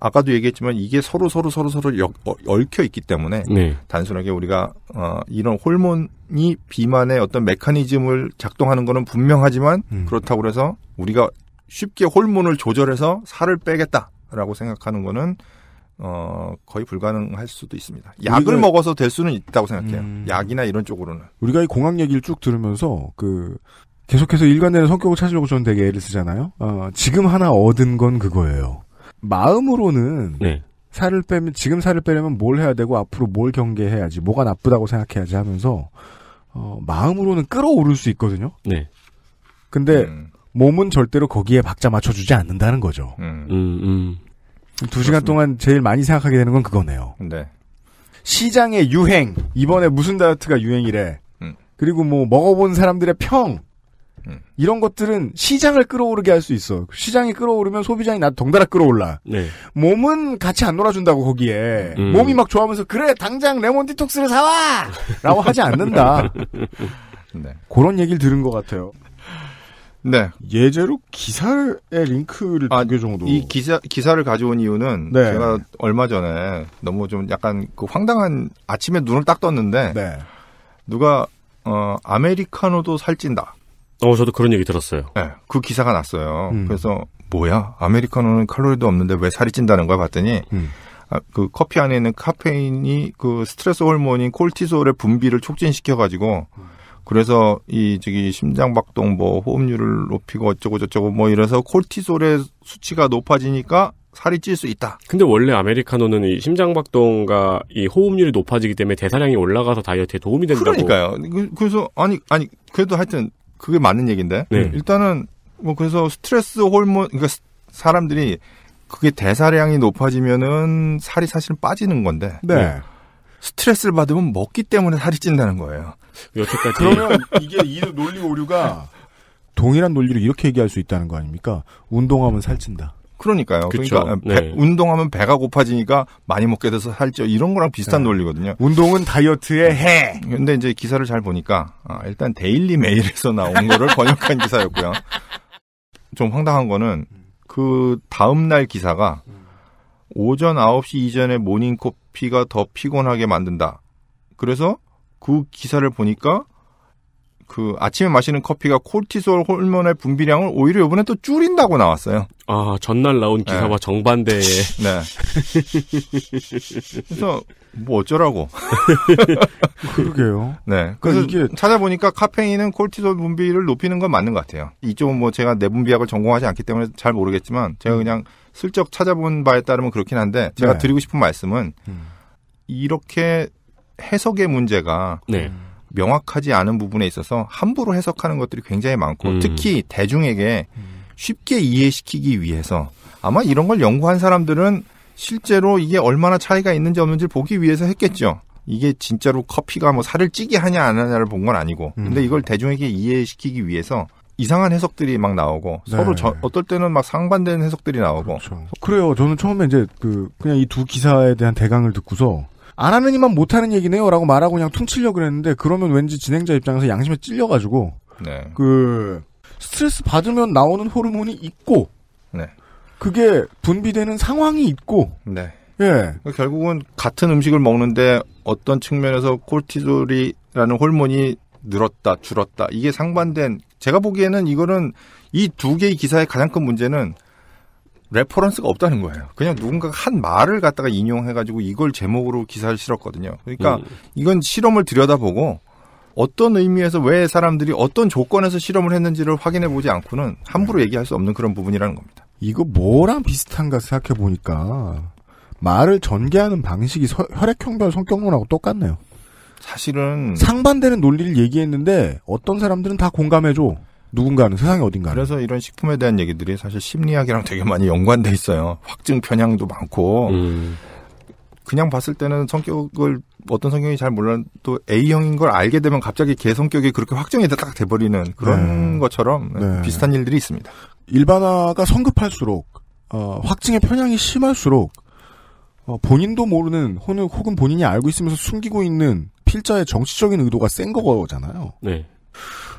Speaker 3: 아까도 얘기했지만 이게 서로 서로 서로 서로 역, 어, 얽혀 있기 때문에 네. 단순하게 우리가 어, 이런 호르몬이 비만의 어떤 메커니즘을 작동하는 거는 분명하지만 음. 그렇다고 그래서 우리가 쉽게 호르몬을 조절해서 살을 빼겠다라고 생각하는 거는 어, 거의 불가능할 수도 있습니다. 약을 먹어서 될 수는 있다고 생각해요. 음. 약이나 이런 쪽으로는.
Speaker 1: 우리가 이 공학 얘기를 쭉 들으면서 그 계속해서 일관되는 성격을 찾으려고 저는 되게 애를 쓰잖아요. 어, 지금 하나 얻은 건 그거예요. 마음으로는 네. 살을 빼면 지금 살을 빼려면 뭘 해야 되고 앞으로 뭘 경계해야지 뭐가 나쁘다고 생각해야지 하면서 어, 마음으로는 끌어오를 수 있거든요. 네. 근데 음. 몸은 절대로 거기에 박자 맞춰주지 않는다는 거죠.
Speaker 2: 음. 음, 음.
Speaker 1: 두 시간 그렇습니다. 동안 제일 많이 생각하게 되는 건 그거네요. 네. 시장의 유행 이번에 무슨 다이어트가 유행이래. 음. 그리고 뭐 먹어본 사람들의 평 음. 이런 것들은 시장을 끌어오르게 할 수 있어. 시장이 끌어오르면 소비자인 나도 덩달아 끌어올라. 네. 몸은 같이 안 놀아준다고 거기에 음. 몸이 막 좋아하면서 그래 당장 레몬 디톡스를 사와라고 하지 않는다.
Speaker 3: 네. 그런 얘기를 들은 것 같아요. 네. 예제로 기사의 링크를 아, 두개 정도. 이 기사, 기사를 가져온 이유는 네. 제가 얼마 전에 너무 좀 약간 그 황당한 아침에 눈을 딱 떴는데 네. 누가 어, 아메리카노도 살찐다. 어, 저도 그런 얘기 들었어요. 네, 그 기사가 났어요. 음. 그래서 뭐야? 아메리카노는 칼로리도 없는데 왜 살이 찐다는 거야? 봤더니 음. 아, 그 커피 안에 있는 카페인이 그 스트레스 호르몬인 콜티솔의 분비를 촉진시켜 가지고 그래서 이 저기 심장박동 뭐 호흡률을 높이고 어쩌고 저쩌고 뭐 이래서 콜티솔의 수치가 높아지니까 살이 찔 수 있다. 근데 원래 아메리카노는 이
Speaker 2: 심장박동과 이 호흡률이 높아지기 때문에 대사량이 올라가서 다이어트에 도움이 된다고. 그러니까요.
Speaker 3: 그, 그래서 아니 아니 그래도 하여튼 그게 맞는 얘기인데 네. 일단은 뭐 그래서 스트레스 호르몬 그러니까 사람들이 그게 대사량이 높아지면은 살이 사실은 빠지는 건데 네. 스트레스를 받으면 먹기 때문에 살이 찐다는 거예요. 여태까지 그러면 이게 이 논리 오류가 동일한 논리를 이렇게 얘기할 수 있다는 거 아닙니까?
Speaker 1: 운동하면 살찐다.
Speaker 3: 그러니까요. 그쵸. 그러니까 네. 배, 네. 운동하면 배가 고파지니까 많이 먹게 돼서 살쪄 이런 거랑 비슷한 네. 논리거든요. 운동은 다이어트의 네. 해. 근데 이제 기사를 잘 보니까 아, 일단 데일리 메일에서 나온 거를 번역한 기사였고요. 좀 황당한 거는 그 다음 날 기사가 오전 9시 이전에 모닝 코피가더 피곤하게 만든다. 그래서 그 기사를 보니까 그 아침에 마시는 커피가 콜티솔 호르몬의 분비량을 오히려 이번에 또 줄인다고 나왔어요.
Speaker 2: 아 전날 나온 기사와 네. 정반대에. 네.
Speaker 3: 그래서 뭐 어쩌라고.
Speaker 2: 그러게요. 네. 그러니까 그래서 이게...
Speaker 3: 찾아보니까 카페인은 콜티솔 분비를 높이는 건 맞는 것 같아요. 이쪽은 뭐 제가 내분비약을 전공하지 않기 때문에 잘 모르겠지만 제가 음. 그냥 슬쩍 찾아본 바에 따르면 그렇긴 한데 제가 네. 드리고 싶은 말씀은 음. 이렇게 해석의 문제가. 네. 음. 명확하지 않은 부분에 있어서 함부로 해석하는 것들이 굉장히 많고 음. 특히 대중에게 음. 쉽게 이해시키기 위해서 아마 이런 걸 연구한 사람들은 실제로 이게 얼마나 차이가 있는지 없는지 보기 위해서 했겠죠. 이게 진짜로 커피가 뭐 살을 찌게 하냐 안 하냐를 본 건 아니고 음. 근데 이걸 대중에게 이해시키기 위해서 이상한 해석들이 막 나오고 네. 서로 저, 어떨 때는 막상반되는 해석들이 나오고 그렇죠.
Speaker 1: 그래요 저는 처음에 이제 그 그냥 이 두 기사에 대한 대강을 듣고서 안 하느니만 못하는 얘기네요라고 말하고 그냥 퉁치려 그랬는데 그러면 왠지 진행자 입장에서 양심에 찔려가지고 네. 그 스트레스 받으면 나오는 호르몬이
Speaker 3: 있고 네. 그게 분비되는 상황이 있고 네. 예. 그러니까 결국은 같은 음식을 먹는데 어떤 측면에서 콜티솔이라는 호르몬이 늘었다 줄었다 이게 상반된 제가 보기에는 이거는 이 두 개의 기사의 가장 큰 문제는 레퍼런스가 없다는 거예요. 그냥 누군가가 한 말을 갖다가 인용해가지고 이걸 제목으로 기사를 실었거든요. 그러니까 음. 이건 실험을 들여다보고 어떤 의미에서 왜 사람들이 어떤 조건에서 실험을 했는지를 확인해보지 않고는 함부로 음. 얘기할 수 없는 그런 부분이라는 겁니다. 이거 뭐랑 비슷한가 생각해보니까 말을 전개하는
Speaker 1: 방식이 서, 혈액형별 성격론하고 똑같네요. 사실은 상반되는 논리를 얘기했는데 어떤 사람들은 다 공감해줘. 누군가는 세상에 어딘가.
Speaker 3: 그래서 이런 식품에 대한 얘기들이 사실 심리학이랑 되게 많이 연관돼 있어요. 확증 편향도 많고. 음. 그냥 봤을 때는 성격을 어떤 성격이 잘 몰라도 A형인 걸 알게 되면 갑자기 개 성격이 그렇게 확정이 딱 돼버리는 그런 네. 것처럼 네. 비슷한 일들이 있습니다. 일반화가 성급할수록 어, 확증의 편향이 심할수록 어, 본인도
Speaker 1: 모르는 혹은, 혹은 본인이 알고 있으면서 숨기고 있는 필자의 정치적인 의도가 센 거잖아요. 네.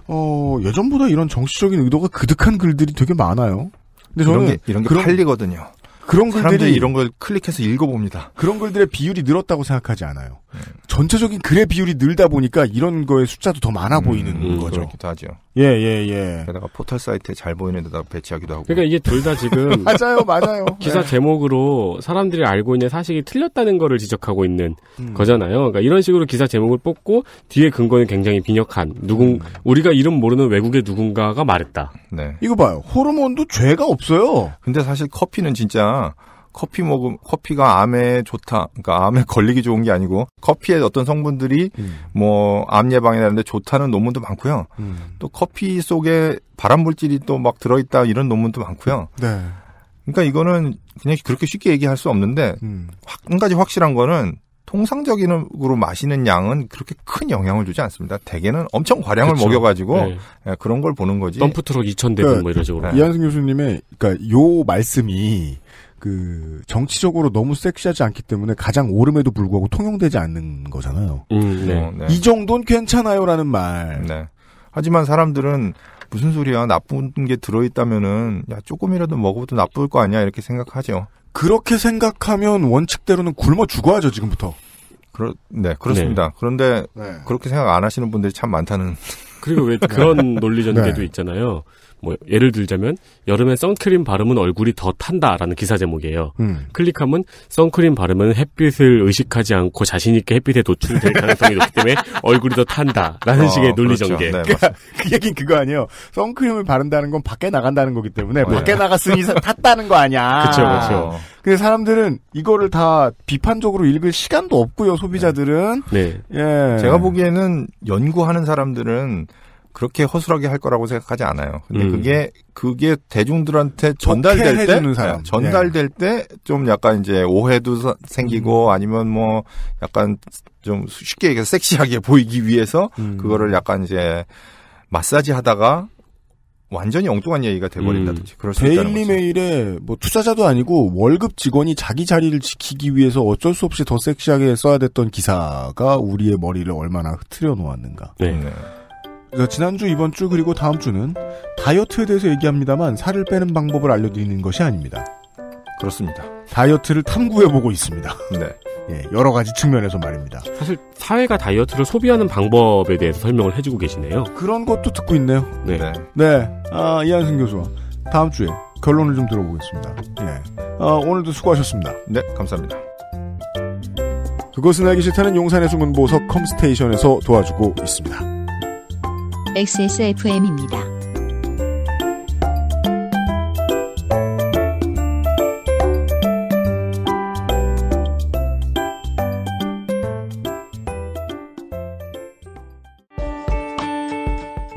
Speaker 1: 어, 예전보다 이런 정치적인 의도가 그득한 글들이 되게 많아요.
Speaker 3: 근데 저는 이런 게, 이런 게 그런, 팔리거든요. 그런 글들이 이런 걸 클릭해서 읽어봅니다.
Speaker 1: 그런 글들의 비율이 늘었다고 생각하지 않아요. 음. 전체적인 글의 비율이 늘다 보니까 이런 거에 숫자도 더
Speaker 3: 많아 음, 보이는 음, 거죠. 그렇기도 하죠. 예, 예, 예. 게다가 포털 사이트에 잘 보이는 데다 배치하기도 하고. 그러니까 이게 둘 다 지금. 맞아요,
Speaker 1: 맞아요. 기사 예.
Speaker 3: 제목으로 사람들이 알고 있는 사실이 틀렸다는
Speaker 2: 거를 지적하고 있는 음. 거잖아요. 그러니까 이런 식으로 기사 제목을 뽑고 뒤에 근거는 굉장히 빈약한 누군, 음. 우리가 이름 모르는 외국의 누군가가
Speaker 3: 말했다. 네. 이거 봐요. 호르몬도 죄가 없어요. 근데 사실 커피는 진짜 커피 먹음 커피가 암에 좋다. 그러니까 암에 걸리기 좋은 게 아니고 커피의 어떤 성분들이 음. 뭐암 예방이라는데 좋다는 논문도 많고요. 음. 또 커피 속에 발암 물질이 또 막 들어 있다 이런 논문도 많고요. 네. 그러니까 이거는 그냥 그렇게 쉽게 얘기할 수 없는데 음. 한 가지 확실한 거는 통상적으로 인 마시는 양은 그렇게 큰 영향을 주지 않습니다. 대개는 엄청 과량을 그쵸. 그렇죠. 먹여가지고 네. 예, 그런 걸 보는 거지. 덤프트럭 2,000대 분 그러니까 이런 식으로. 네. 이한승 교수님의
Speaker 1: 그러니까 요 말씀이 그 정치적으로 너무 섹시하지 않기 때문에 가장
Speaker 3: 오름에도 불구하고 통용되지 않는 거잖아요. 음, 네. 어, 네. 이 정도는 괜찮아요라는 말. 네. 하지만 사람들은 무슨 소리야 나쁜 게 들어있다면은 야 조금이라도 먹어도 나쁠 거 아니야 이렇게 생각하죠. 그렇게 생각하면 원칙대로는 굶어 죽어야죠 지금부터. 그렇 네 그렇습니다. 네. 그런데 네. 그렇게 생각 안 하시는 분들이 참 많다는. 그리고 왜 그런 논리 전개도 있잖아요. 뭐 예를 들자면 여름에
Speaker 2: 선크림 바르면 얼굴이 더 탄다라는 기사 제목이에요. 음. 클릭하면 선크림 바르면 햇빛을 의식하지 않고 자신 있게 햇빛에 노출될 가능성이 높기 때문에 얼굴이 더 탄다라는 어, 식의 논리 그렇죠. 전개. 네, 그러니까
Speaker 1: 그 얘긴 그거 아니에요. 선크림을 바른다는 건 밖에 나간다는 거기 때문에 어, 밖에 네. 나갔으니 탔다는 거 아니야. 그렇죠, 그렇죠. 근데 사람들은 이거를 다 비판적으로 읽을 시간도 없고요.
Speaker 3: 소비자들은 네. 예. 제가 보기에는 연구하는 사람들은 그렇게 허술하게 할 거라고 생각하지 않아요. 근데 음. 그게 그게 대중들한테 전달될 때 사람. 네, 전달될 네. 때좀 약간 이제 오해도 생기고 음. 아니면 뭐 약간 좀 쉽게 얘기해서 섹시하게 보이기 위해서 음. 그거를 약간 이제 마사지 하다가 완전히 엉뚱한 얘기가 돼버린다든지 음. 그럴 수 있다는
Speaker 1: 데일리 메일에 뭐 투자자도 아니고 월급 직원이 자기 자리를 지키기 위해서 어쩔 수 없이 더 섹시하게 써야 됐던 기사가 우리의 머리를 얼마나 흐트려 놓았는가. 네. 네. 어, 지난주, 이번주, 그리고 다음주는 다이어트에 대해서 얘기합니다만 살을 빼는 방법을 알려드리는 것이 아닙니다. 그렇습니다. 다이어트를 탐구해보고 있습니다. 네. 예, 여러 가지 측면에서 말입니다.
Speaker 2: 사실 사회가 다이어트를 소비하는 방법에 대해서 설명을 해주고 계시네요. 그런 것도 듣고 있네요.
Speaker 3: 네. 네.
Speaker 1: 네.
Speaker 2: 아, 이한승 교수. 다음 주에
Speaker 1: 결론을 좀 들어보겠습니다. 예. 아, 오늘도 수고하셨습니다. 네, 감사합니다. 그것은 알기 싫다는 용산의 숨은 보석 컴스테이션에서 도와주고 있습니다.
Speaker 2: XSFM입니다.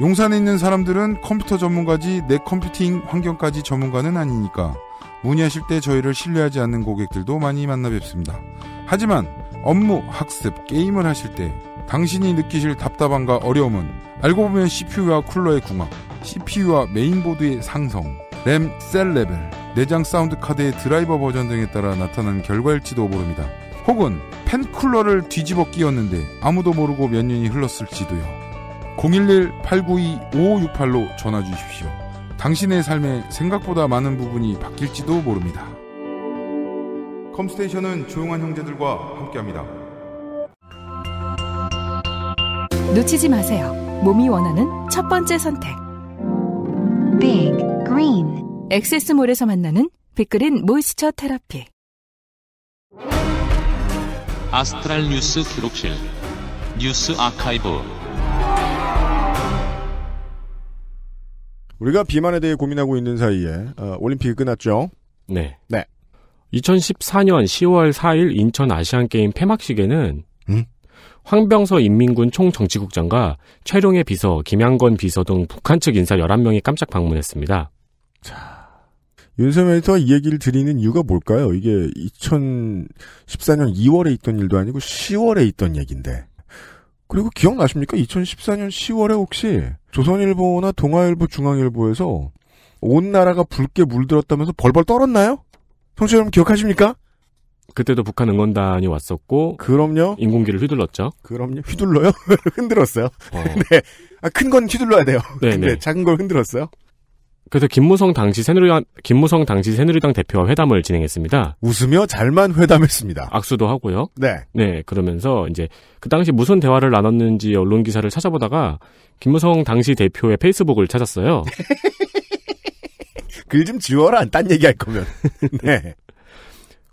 Speaker 3: 용산에 있는 사람들은 컴퓨터 전문가지 내 컴퓨팅 환경까지 전문가는 아니니까 문의하실 때 저희를 신뢰하지 않는 고객들도 많이 만나 뵙습니다. 하지만 업무, 학습, 게임을 하실 때 당신이 느끼실 답답함과 어려움은
Speaker 1: 알고 보면 CPU와 쿨러의 궁합, CPU와 메인보드의 상성, 램, 셀 레벨, 내장 사운드 카드의 드라이버 버전 등에 따라 나타난 결과일지도 모릅니다. 혹은 펜 쿨러를 뒤집어 끼웠는데 아무도 모르고 몇 년이 흘렀을지도요. 011-892-5568로 전화 주십시오. 당신의 삶에 생각보다 많은 부분이 바뀔지도 모릅니다. 컴스테이션은 조용한 형제들과
Speaker 3: 함께합니다.
Speaker 2: 놓치지 마세요. 몸이 원하는 첫 번째 선택. Big Green. 엑세스몰에서 만나는 빅그린 모이스처 테라피. 아스트랄 뉴스 기록실. 뉴스 아카이브.
Speaker 1: 우리가 비만에 대해 고민하고 있는 사이에 어, 올림픽이 끝났죠.
Speaker 2: 네. 네. 2014년 10월 4일 인천 아시안 게임 폐막식에는 음? 황병서 인민군 총정치국장과 최룡의 비서, 김양건 비서 등 북한 측 인사 11명이 깜짝 방문했습니다. 자,
Speaker 1: 윤석열 에디터가 이 얘기를 드리는 이유가 뭘까요? 이게 2014년 2월에 있던 일도 아니고 10월에 있던 얘기인데. 그리고 기억나십니까? 2014년 10월에 혹시 조선일보나 동아일보, 중앙일보에서 온 나라가 붉게
Speaker 2: 물들었다면서 벌벌 떨었나요? 청취자 여러분 기억하십니까? 그때도 북한 응원단이 왔었고 그럼요. 인공기를 휘둘렀죠. 그럼요. 휘둘러요? 흔들었어요. 어. 네.
Speaker 1: 아, 큰건 휘둘러야 돼요.
Speaker 2: 네네. 네. 네, 작은 걸 흔들었어요. 그래서 김무성 당시 새누리당 김무성 당시 새누리당 대표와 회담을 진행했습니다. 웃으며 잘만 회담했습니다. 악수도 하고요. 네. 네, 그러면서 이제 그 당시 무슨 대화를 나눴는지 언론 기사를 찾아보다가 김무성 당시 대표의 페이스북을 찾았어요. 글 좀 지워라. 딴 얘기할 거면. 네.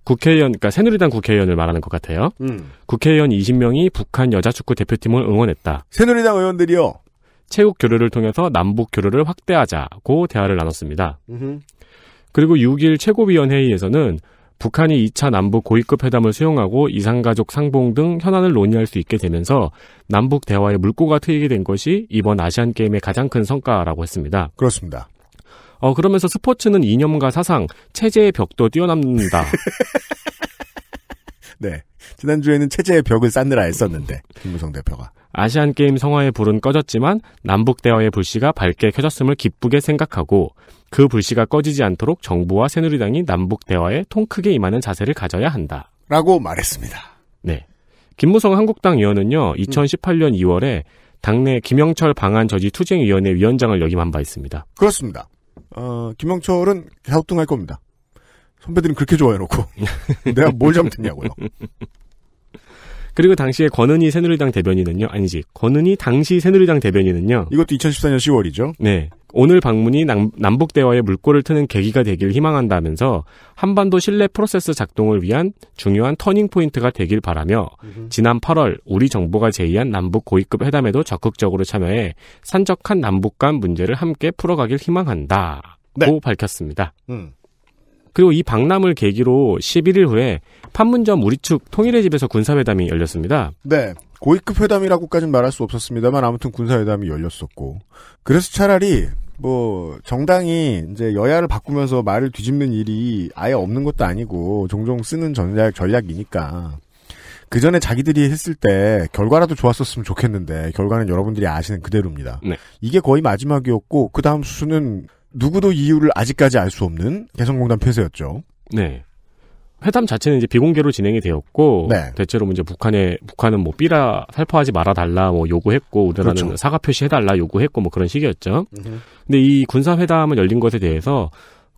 Speaker 2: 국회의원, 그러니까 새누리당 국회의원을 말하는 것 같아요. 음. 국회의원 20명이 북한 여자축구 대표팀을 응원했다. 새누리당 의원들이요. 체육 교류를 통해서 남북 교류를 확대하자고 대화를 나눴습니다. 음흠. 그리고 6일 최고위원회의에서는 북한이 2차 남북 고위급 회담을 수용하고 이상가족 상봉 등 현안을 논의할 수 있게 되면서 남북 대화의 물꼬가 트이게 된 것이 이번 아시안게임의 가장 큰 성과라고 했습니다. 그렇습니다. 어, 그러면서 스포츠는 이념과 사상, 체제의 벽도 뛰어넘는다. 네. 지난주에는 체제의 벽을 쌓느라 했었는데 김무성 대표가. 아시안게임 성화의 불은 꺼졌지만 남북대화의 불씨가 밝게 켜졌음을 기쁘게 생각하고 그 불씨가 꺼지지 않도록 정부와 새누리당이 남북대화에 통크게 임하는 자세를 가져야 한다. 라고 말했습니다. 네. 김무성 한국당 의원은요, 2018년 2월에 당내 김영철 방한 저지 투쟁위원회 위원장을 역임한 바 있습니다.
Speaker 1: 그렇습니다. 어, 김영철은 갸우뚱할 겁니다. 선배들은 그렇게 좋아해놓고 내가 뭘 잘못했냐고요.
Speaker 2: 그리고 당시에 권은희 새누리당 대변인은요, 아니지, 권은희 당시 새누리당 대변인은요. 이것도 2014년 10월이죠. 네. 오늘 방문이 남, 남북 대화의 물꼬를 트는 계기가 되길 희망한다면서 한반도 신뢰 프로세스 작동을 위한 중요한 터닝 포인트가 되길 바라며 지난 8월 우리 정부가 제의한 남북 고위급 회담에도 적극적으로 참여해 산적한 남북 간 문제를 함께 풀어가길 희망한다고 네. 밝혔습니다. 음. 그리고 이 박람을 계기로 11일 후에 판문점 우리 측 통일의 집에서 군사회담이 열렸습니다.
Speaker 1: 네. 고위급 회담이라고까지는 말할 수 없었습니다만 아무튼 군사회담이 열렸었고 그래서 차라리 뭐 정당이 이제 여야를 바꾸면서 말을 뒤집는 일이 아예 없는 것도 아니고 종종 쓰는 전략 전략이니까 그 전에 자기들이 했을 때 결과라도 좋았었으면 좋겠는데 결과는 여러분들이 아시는 그대로입니다. 네. 이게 거의 마지막이었고 그 다음 수는 누구도 이유를 아직까지 알 수 없는 개성공단 폐쇄였죠.
Speaker 2: 네. 회담 자체는 이제 비공개로 진행이 되었고 네. 대체로 뭐 이제 북한에 북한은 뭐 삐라 살포하지 말아 달라 뭐 요구했고 우리나라는 그렇죠. 뭐 사과 표시해 달라 요구했고 뭐 그런 식이었죠. 으흠. 근데 이 군사 회담을 열린 것에 대해서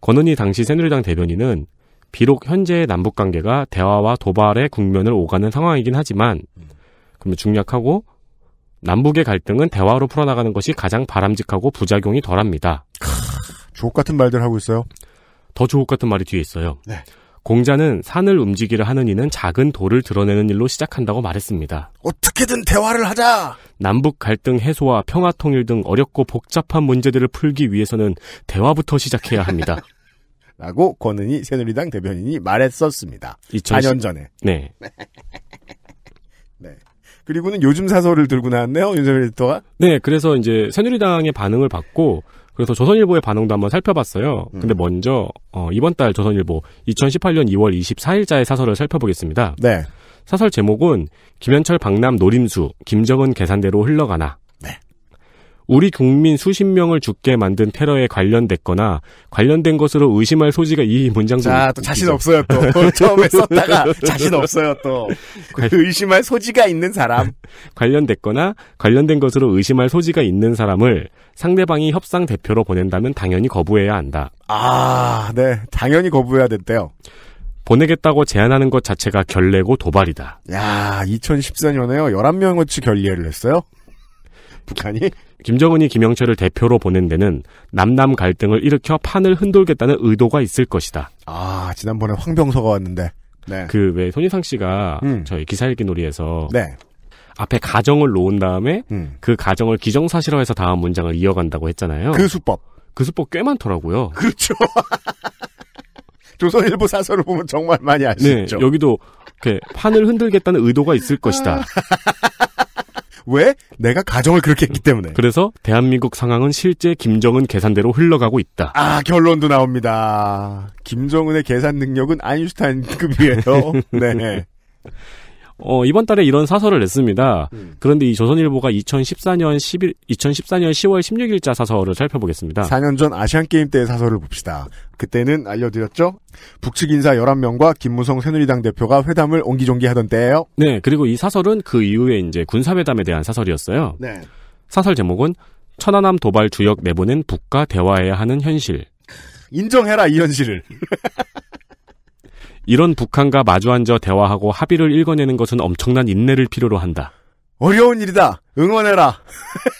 Speaker 2: 권은희 당시 새누리당 대변인은 비록 현재 남북 관계가 대화와 도발의 국면을 오가는 상황이긴 하지만 음. 그러면 중략하고 남북의 갈등은 대화로 풀어나가는 것이 가장 바람직하고 부작용이 덜합니다.
Speaker 1: 주옥 같은 말들 하고 있어요.
Speaker 2: 더 주옥 같은 말이 뒤에 있어요. 네. 공자는 산을 움직이려 하는 이는 작은 돌을 드러내는 일로 시작한다고 말했습니다. 어떻게든
Speaker 1: 대화를 하자!
Speaker 2: 남북 갈등 해소와 평화 통일 등 어렵고 복잡한 문제들을 풀기 위해서는 대화부터 시작해야 합니다.
Speaker 1: 라고 권은희 새누리당 대변인이 말했었습니다. 2 0 0 0 4년 전에.
Speaker 2: 네. 네. 그리고는 요즘 사설을 들고 나왔네요, 윤석열 리터가 네, 그래서 이제 새누리당의 반응을 받고 그래서 조선일보의 반응도 한번 살펴봤어요. 음. 근데 먼저 어, 이번 달 조선일보 2018년 2월 24일자의 사설을 살펴보겠습니다. 네. 사설 제목은 김현철 박남 노림수 김정은 계산대로 흘러가나 우리 국민 수십 명을 죽게 만든 테러에 관련됐거나 관련된 것으로 의심할 소지가 이 문장도 자, 또 자신 없어요 또 처음에 썼다가 자신 없어요 또 관... 그 의심할 소지가 있는 사람 관련됐거나 관련된 것으로 의심할 소지가 있는 사람을 상대방이 협상 대표로 보낸다면 당연히 거부해야 한다.
Speaker 1: 아,
Speaker 2: 네, 당연히 거부해야 된대요. 보내겠다고 제안하는 것 자체가 결례고 도발이다. 야, 2014년에요. 11명어치 결례를 했어요. 북한이 김정은이 김영철을 대표로 보낸 데는 남남 갈등을 일으켜 판을 흔들겠다는 의도가 있을 것이다.
Speaker 1: 아, 지난번에 황병서가 왔는데. 네.
Speaker 2: 그왜 손희상 씨가 음. 저희 기사 읽기 놀이에서 네. 앞에 가정을 놓은 다음에 음. 그 가정을 기정사실화해서 다음 문장을 이어간다고 했잖아요. 그 수법. 그 수법 꽤 많더라고요. 그렇죠. 조선일보 사설을 보면 정말 많이 아시죠. 네, 여기도 이렇게 판을 흔들겠다는 의도가 있을 것이다. 왜? 내가 가정을 그렇게 했기 때문에. 그래서 대한민국 상황은 실제 김정은 계산대로 흘러가고 있다. 아, 결론도 나옵니다.
Speaker 1: 김정은의 계산 능력은 아인슈타인급이에요.
Speaker 2: 네. 어, 이번 달에 이런 사설을 냈습니다. 음. 그런데 이 조선일보가 2014년 11, 2014년 10월 16일자 사설을 살펴보겠습니다.
Speaker 1: 4년 전 아시안게임 때의 사설을 봅시다. 그때는 알려드렸죠? 북측 인사 11명과 김무성 새누리당 대표가 회담을 옹기종기 하던
Speaker 2: 때예요. 네, 그리고 이 사설은 그 이후에 이제 군사회담에 대한 사설이었어요. 네. 사설 제목은 천안함 도발 주역 내보낸 북과 대화해야 하는 현실. 인정해라 이 현실을. 이런 북한과 마주앉아 대화하고 합의를 읽어내는 것은 엄청난 인내를 필요로 한다. 어려운 일이다. 응원해라.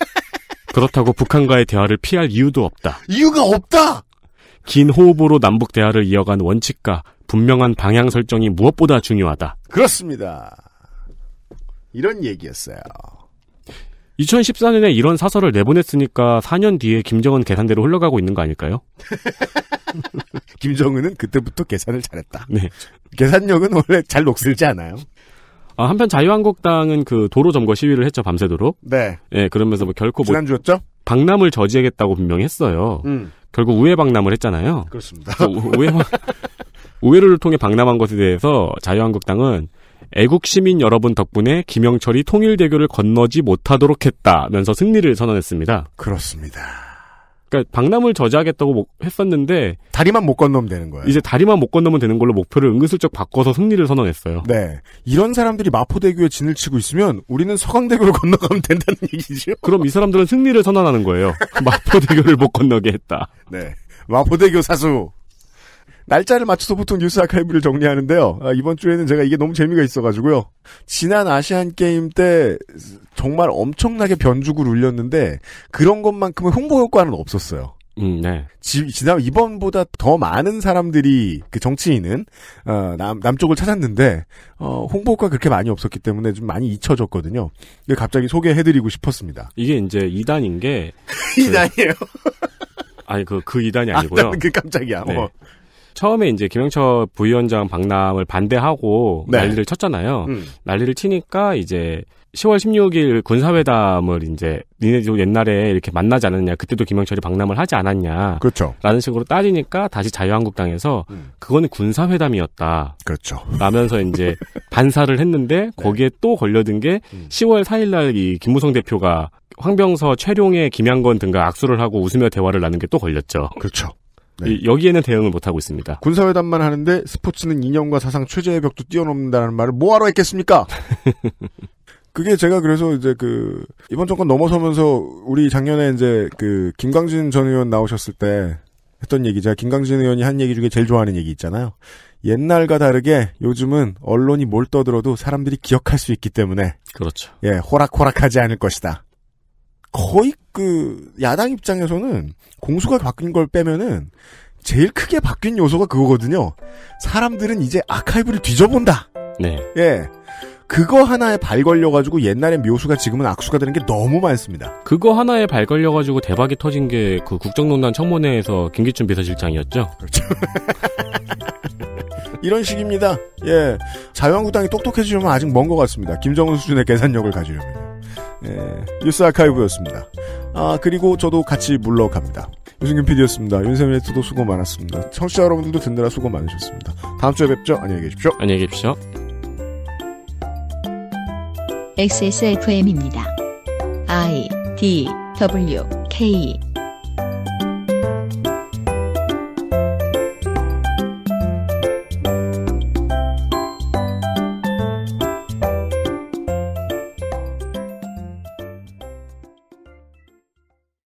Speaker 2: 그렇다고 북한과의 대화를 피할 이유도 없다.
Speaker 1: 이유가 없다.
Speaker 2: 긴 호흡으로 남북 대화를 이어간 원칙과 분명한 방향 설정이 무엇보다 중요하다.
Speaker 1: 그렇습니다. 이런 얘기였어요.
Speaker 2: 2014년에 이런 사설을 내보냈으니까 4년 뒤에 김정은 계산대로 흘러가고 있는 거 아닐까요?
Speaker 1: 김정은은 그때부터 계산을 잘했다. 네. 계산력은 원래 잘 녹슬지 않아요.
Speaker 2: 아, 한편 자유한국당은 그 도로 점거 시위를 했죠 밤새도록. 네. 예, 그러면서 뭐 결코 지난주였죠? 뭐 박람을 저지하겠다고 분명히 했어요. 음. 결국 우회 박람을 했잖아요. 그렇습니다. 우회 우회를 통해 박람한 것에 대해서 자유한국당은 애국 시민 여러분 덕분에 김영철이 통일대교를 건너지 못하도록 했다면서 승리를 선언했습니다. 그렇습니다. 그러니까 박람을 저지하겠다고 했었는데 다리만 못 건너면 되는 거예요. 이제 다리만 못 건너면 되는 걸로 목표를 은근슬쩍 바꿔서 승리를 선언했어요. 네, 이런
Speaker 1: 사람들이 마포대교에 진을 치고 있으면 우리는 서강대교를 건너가면 된다는 얘기죠. 그럼 이
Speaker 2: 사람들은 승리를 선언하는
Speaker 1: 거예요. 마포대교를 못 건너게 했다. 네, 마포대교 사수. 날짜를 맞춰서 보통 뉴스 아카이브를 정리하는데요. 아, 이번 주에는 제가 이게 너무 재미가 있어가지고요. 지난 아시안 게임 때 정말 엄청나게 변죽을 울렸는데 그런 것만큼은 홍보 효과는 없었어요. 음, 네. 지, 지난 이번보다 더 많은 사람들이 그 정치인은 어, 남 남쪽을 찾았는데 어, 홍보가 그렇게 많이 없었기 때문에 좀 많이 잊혀졌거든요. 근 갑자기 소개해드리고 싶었습니다.
Speaker 2: 이게 이제 2단인 게 2단이에요. 그, 아니 그그 그 2단이 그 아, 아니고요. 아, 그 깜짝이야. 네. 어. 처음에 이제 김영철 부위원장 박람을 반대하고 네. 난리를 쳤잖아요. 음. 난리를 치니까 이제 10월 16일 군사회담을 이제 니네도 옛날에 이렇게 만나지 않았냐 그때도 김영철이 박람을 하지 않았냐 그렇죠 라는 식으로 따지니까 다시 자유한국당에서 음. 그거는 군사회담이었다 그렇죠 라면서 이제 반사를 했는데 네. 거기에 네. 또 걸려든 게 음. 10월 4일날 이 김무성 대표가 황병서 최룡의 김양건 등과 악수를 하고 웃으며 대화를 나눈 게또 걸렸죠 그렇죠 네. 여기에는 대응을 못하고 있습니다.
Speaker 1: 군사회담만 하는데 스포츠는 이념과 사상 최저의 벽도 뛰어넘는다는 말을 뭐하러 했겠습니까? 그게 제가 그래서 이제 그 이번 정권 넘어서면서 우리 작년에 이제 그 김광진 전 의원 나오셨을 때 했던 얘기 제가 김광진 의원이 한 얘기 중에 제일 좋아하는 얘기 있잖아요. 옛날과 다르게 요즘은 언론이 뭘 떠들어도 사람들이 기억할 수 있기 때문에
Speaker 2: 그렇죠. 예,
Speaker 1: 호락호락하지 않을 것이다. 거의 그 야당 입장에서는 공수가 바뀐 걸 빼면은 제일 크게 바뀐 요소가 그거거든요. 사람들은 이제 아카이브를 뒤져본다. 네. 예. 그거 하나에 발 걸려가지고 옛날에 묘수가 지금은 악수가 되는 게 너무 많습니다.
Speaker 2: 그거 하나에 발 걸려가지고 대박이 터진 게 그 국정농단 청문회에서 김기춘 비서실장이었죠. 그렇죠.
Speaker 1: 이런 식입니다. 예. 자유한국당이 똑똑해지려면 아직 먼 것 같습니다. 김정은 수준의 계산력을 가지려면. 예, 뉴스 아카이브였습니다. 아, 그리고 저도 같이 물러갑니다. 유승균 PD였습니다. 윤세민 에트도 수고 많았습니다. 청취자 여러분들도 듣느라 수고 많으셨습니다. 다음 주에 뵙죠.
Speaker 2: 안녕히 계십시오. 안녕히 계십시오.
Speaker 1: XSFM입니다. I D W K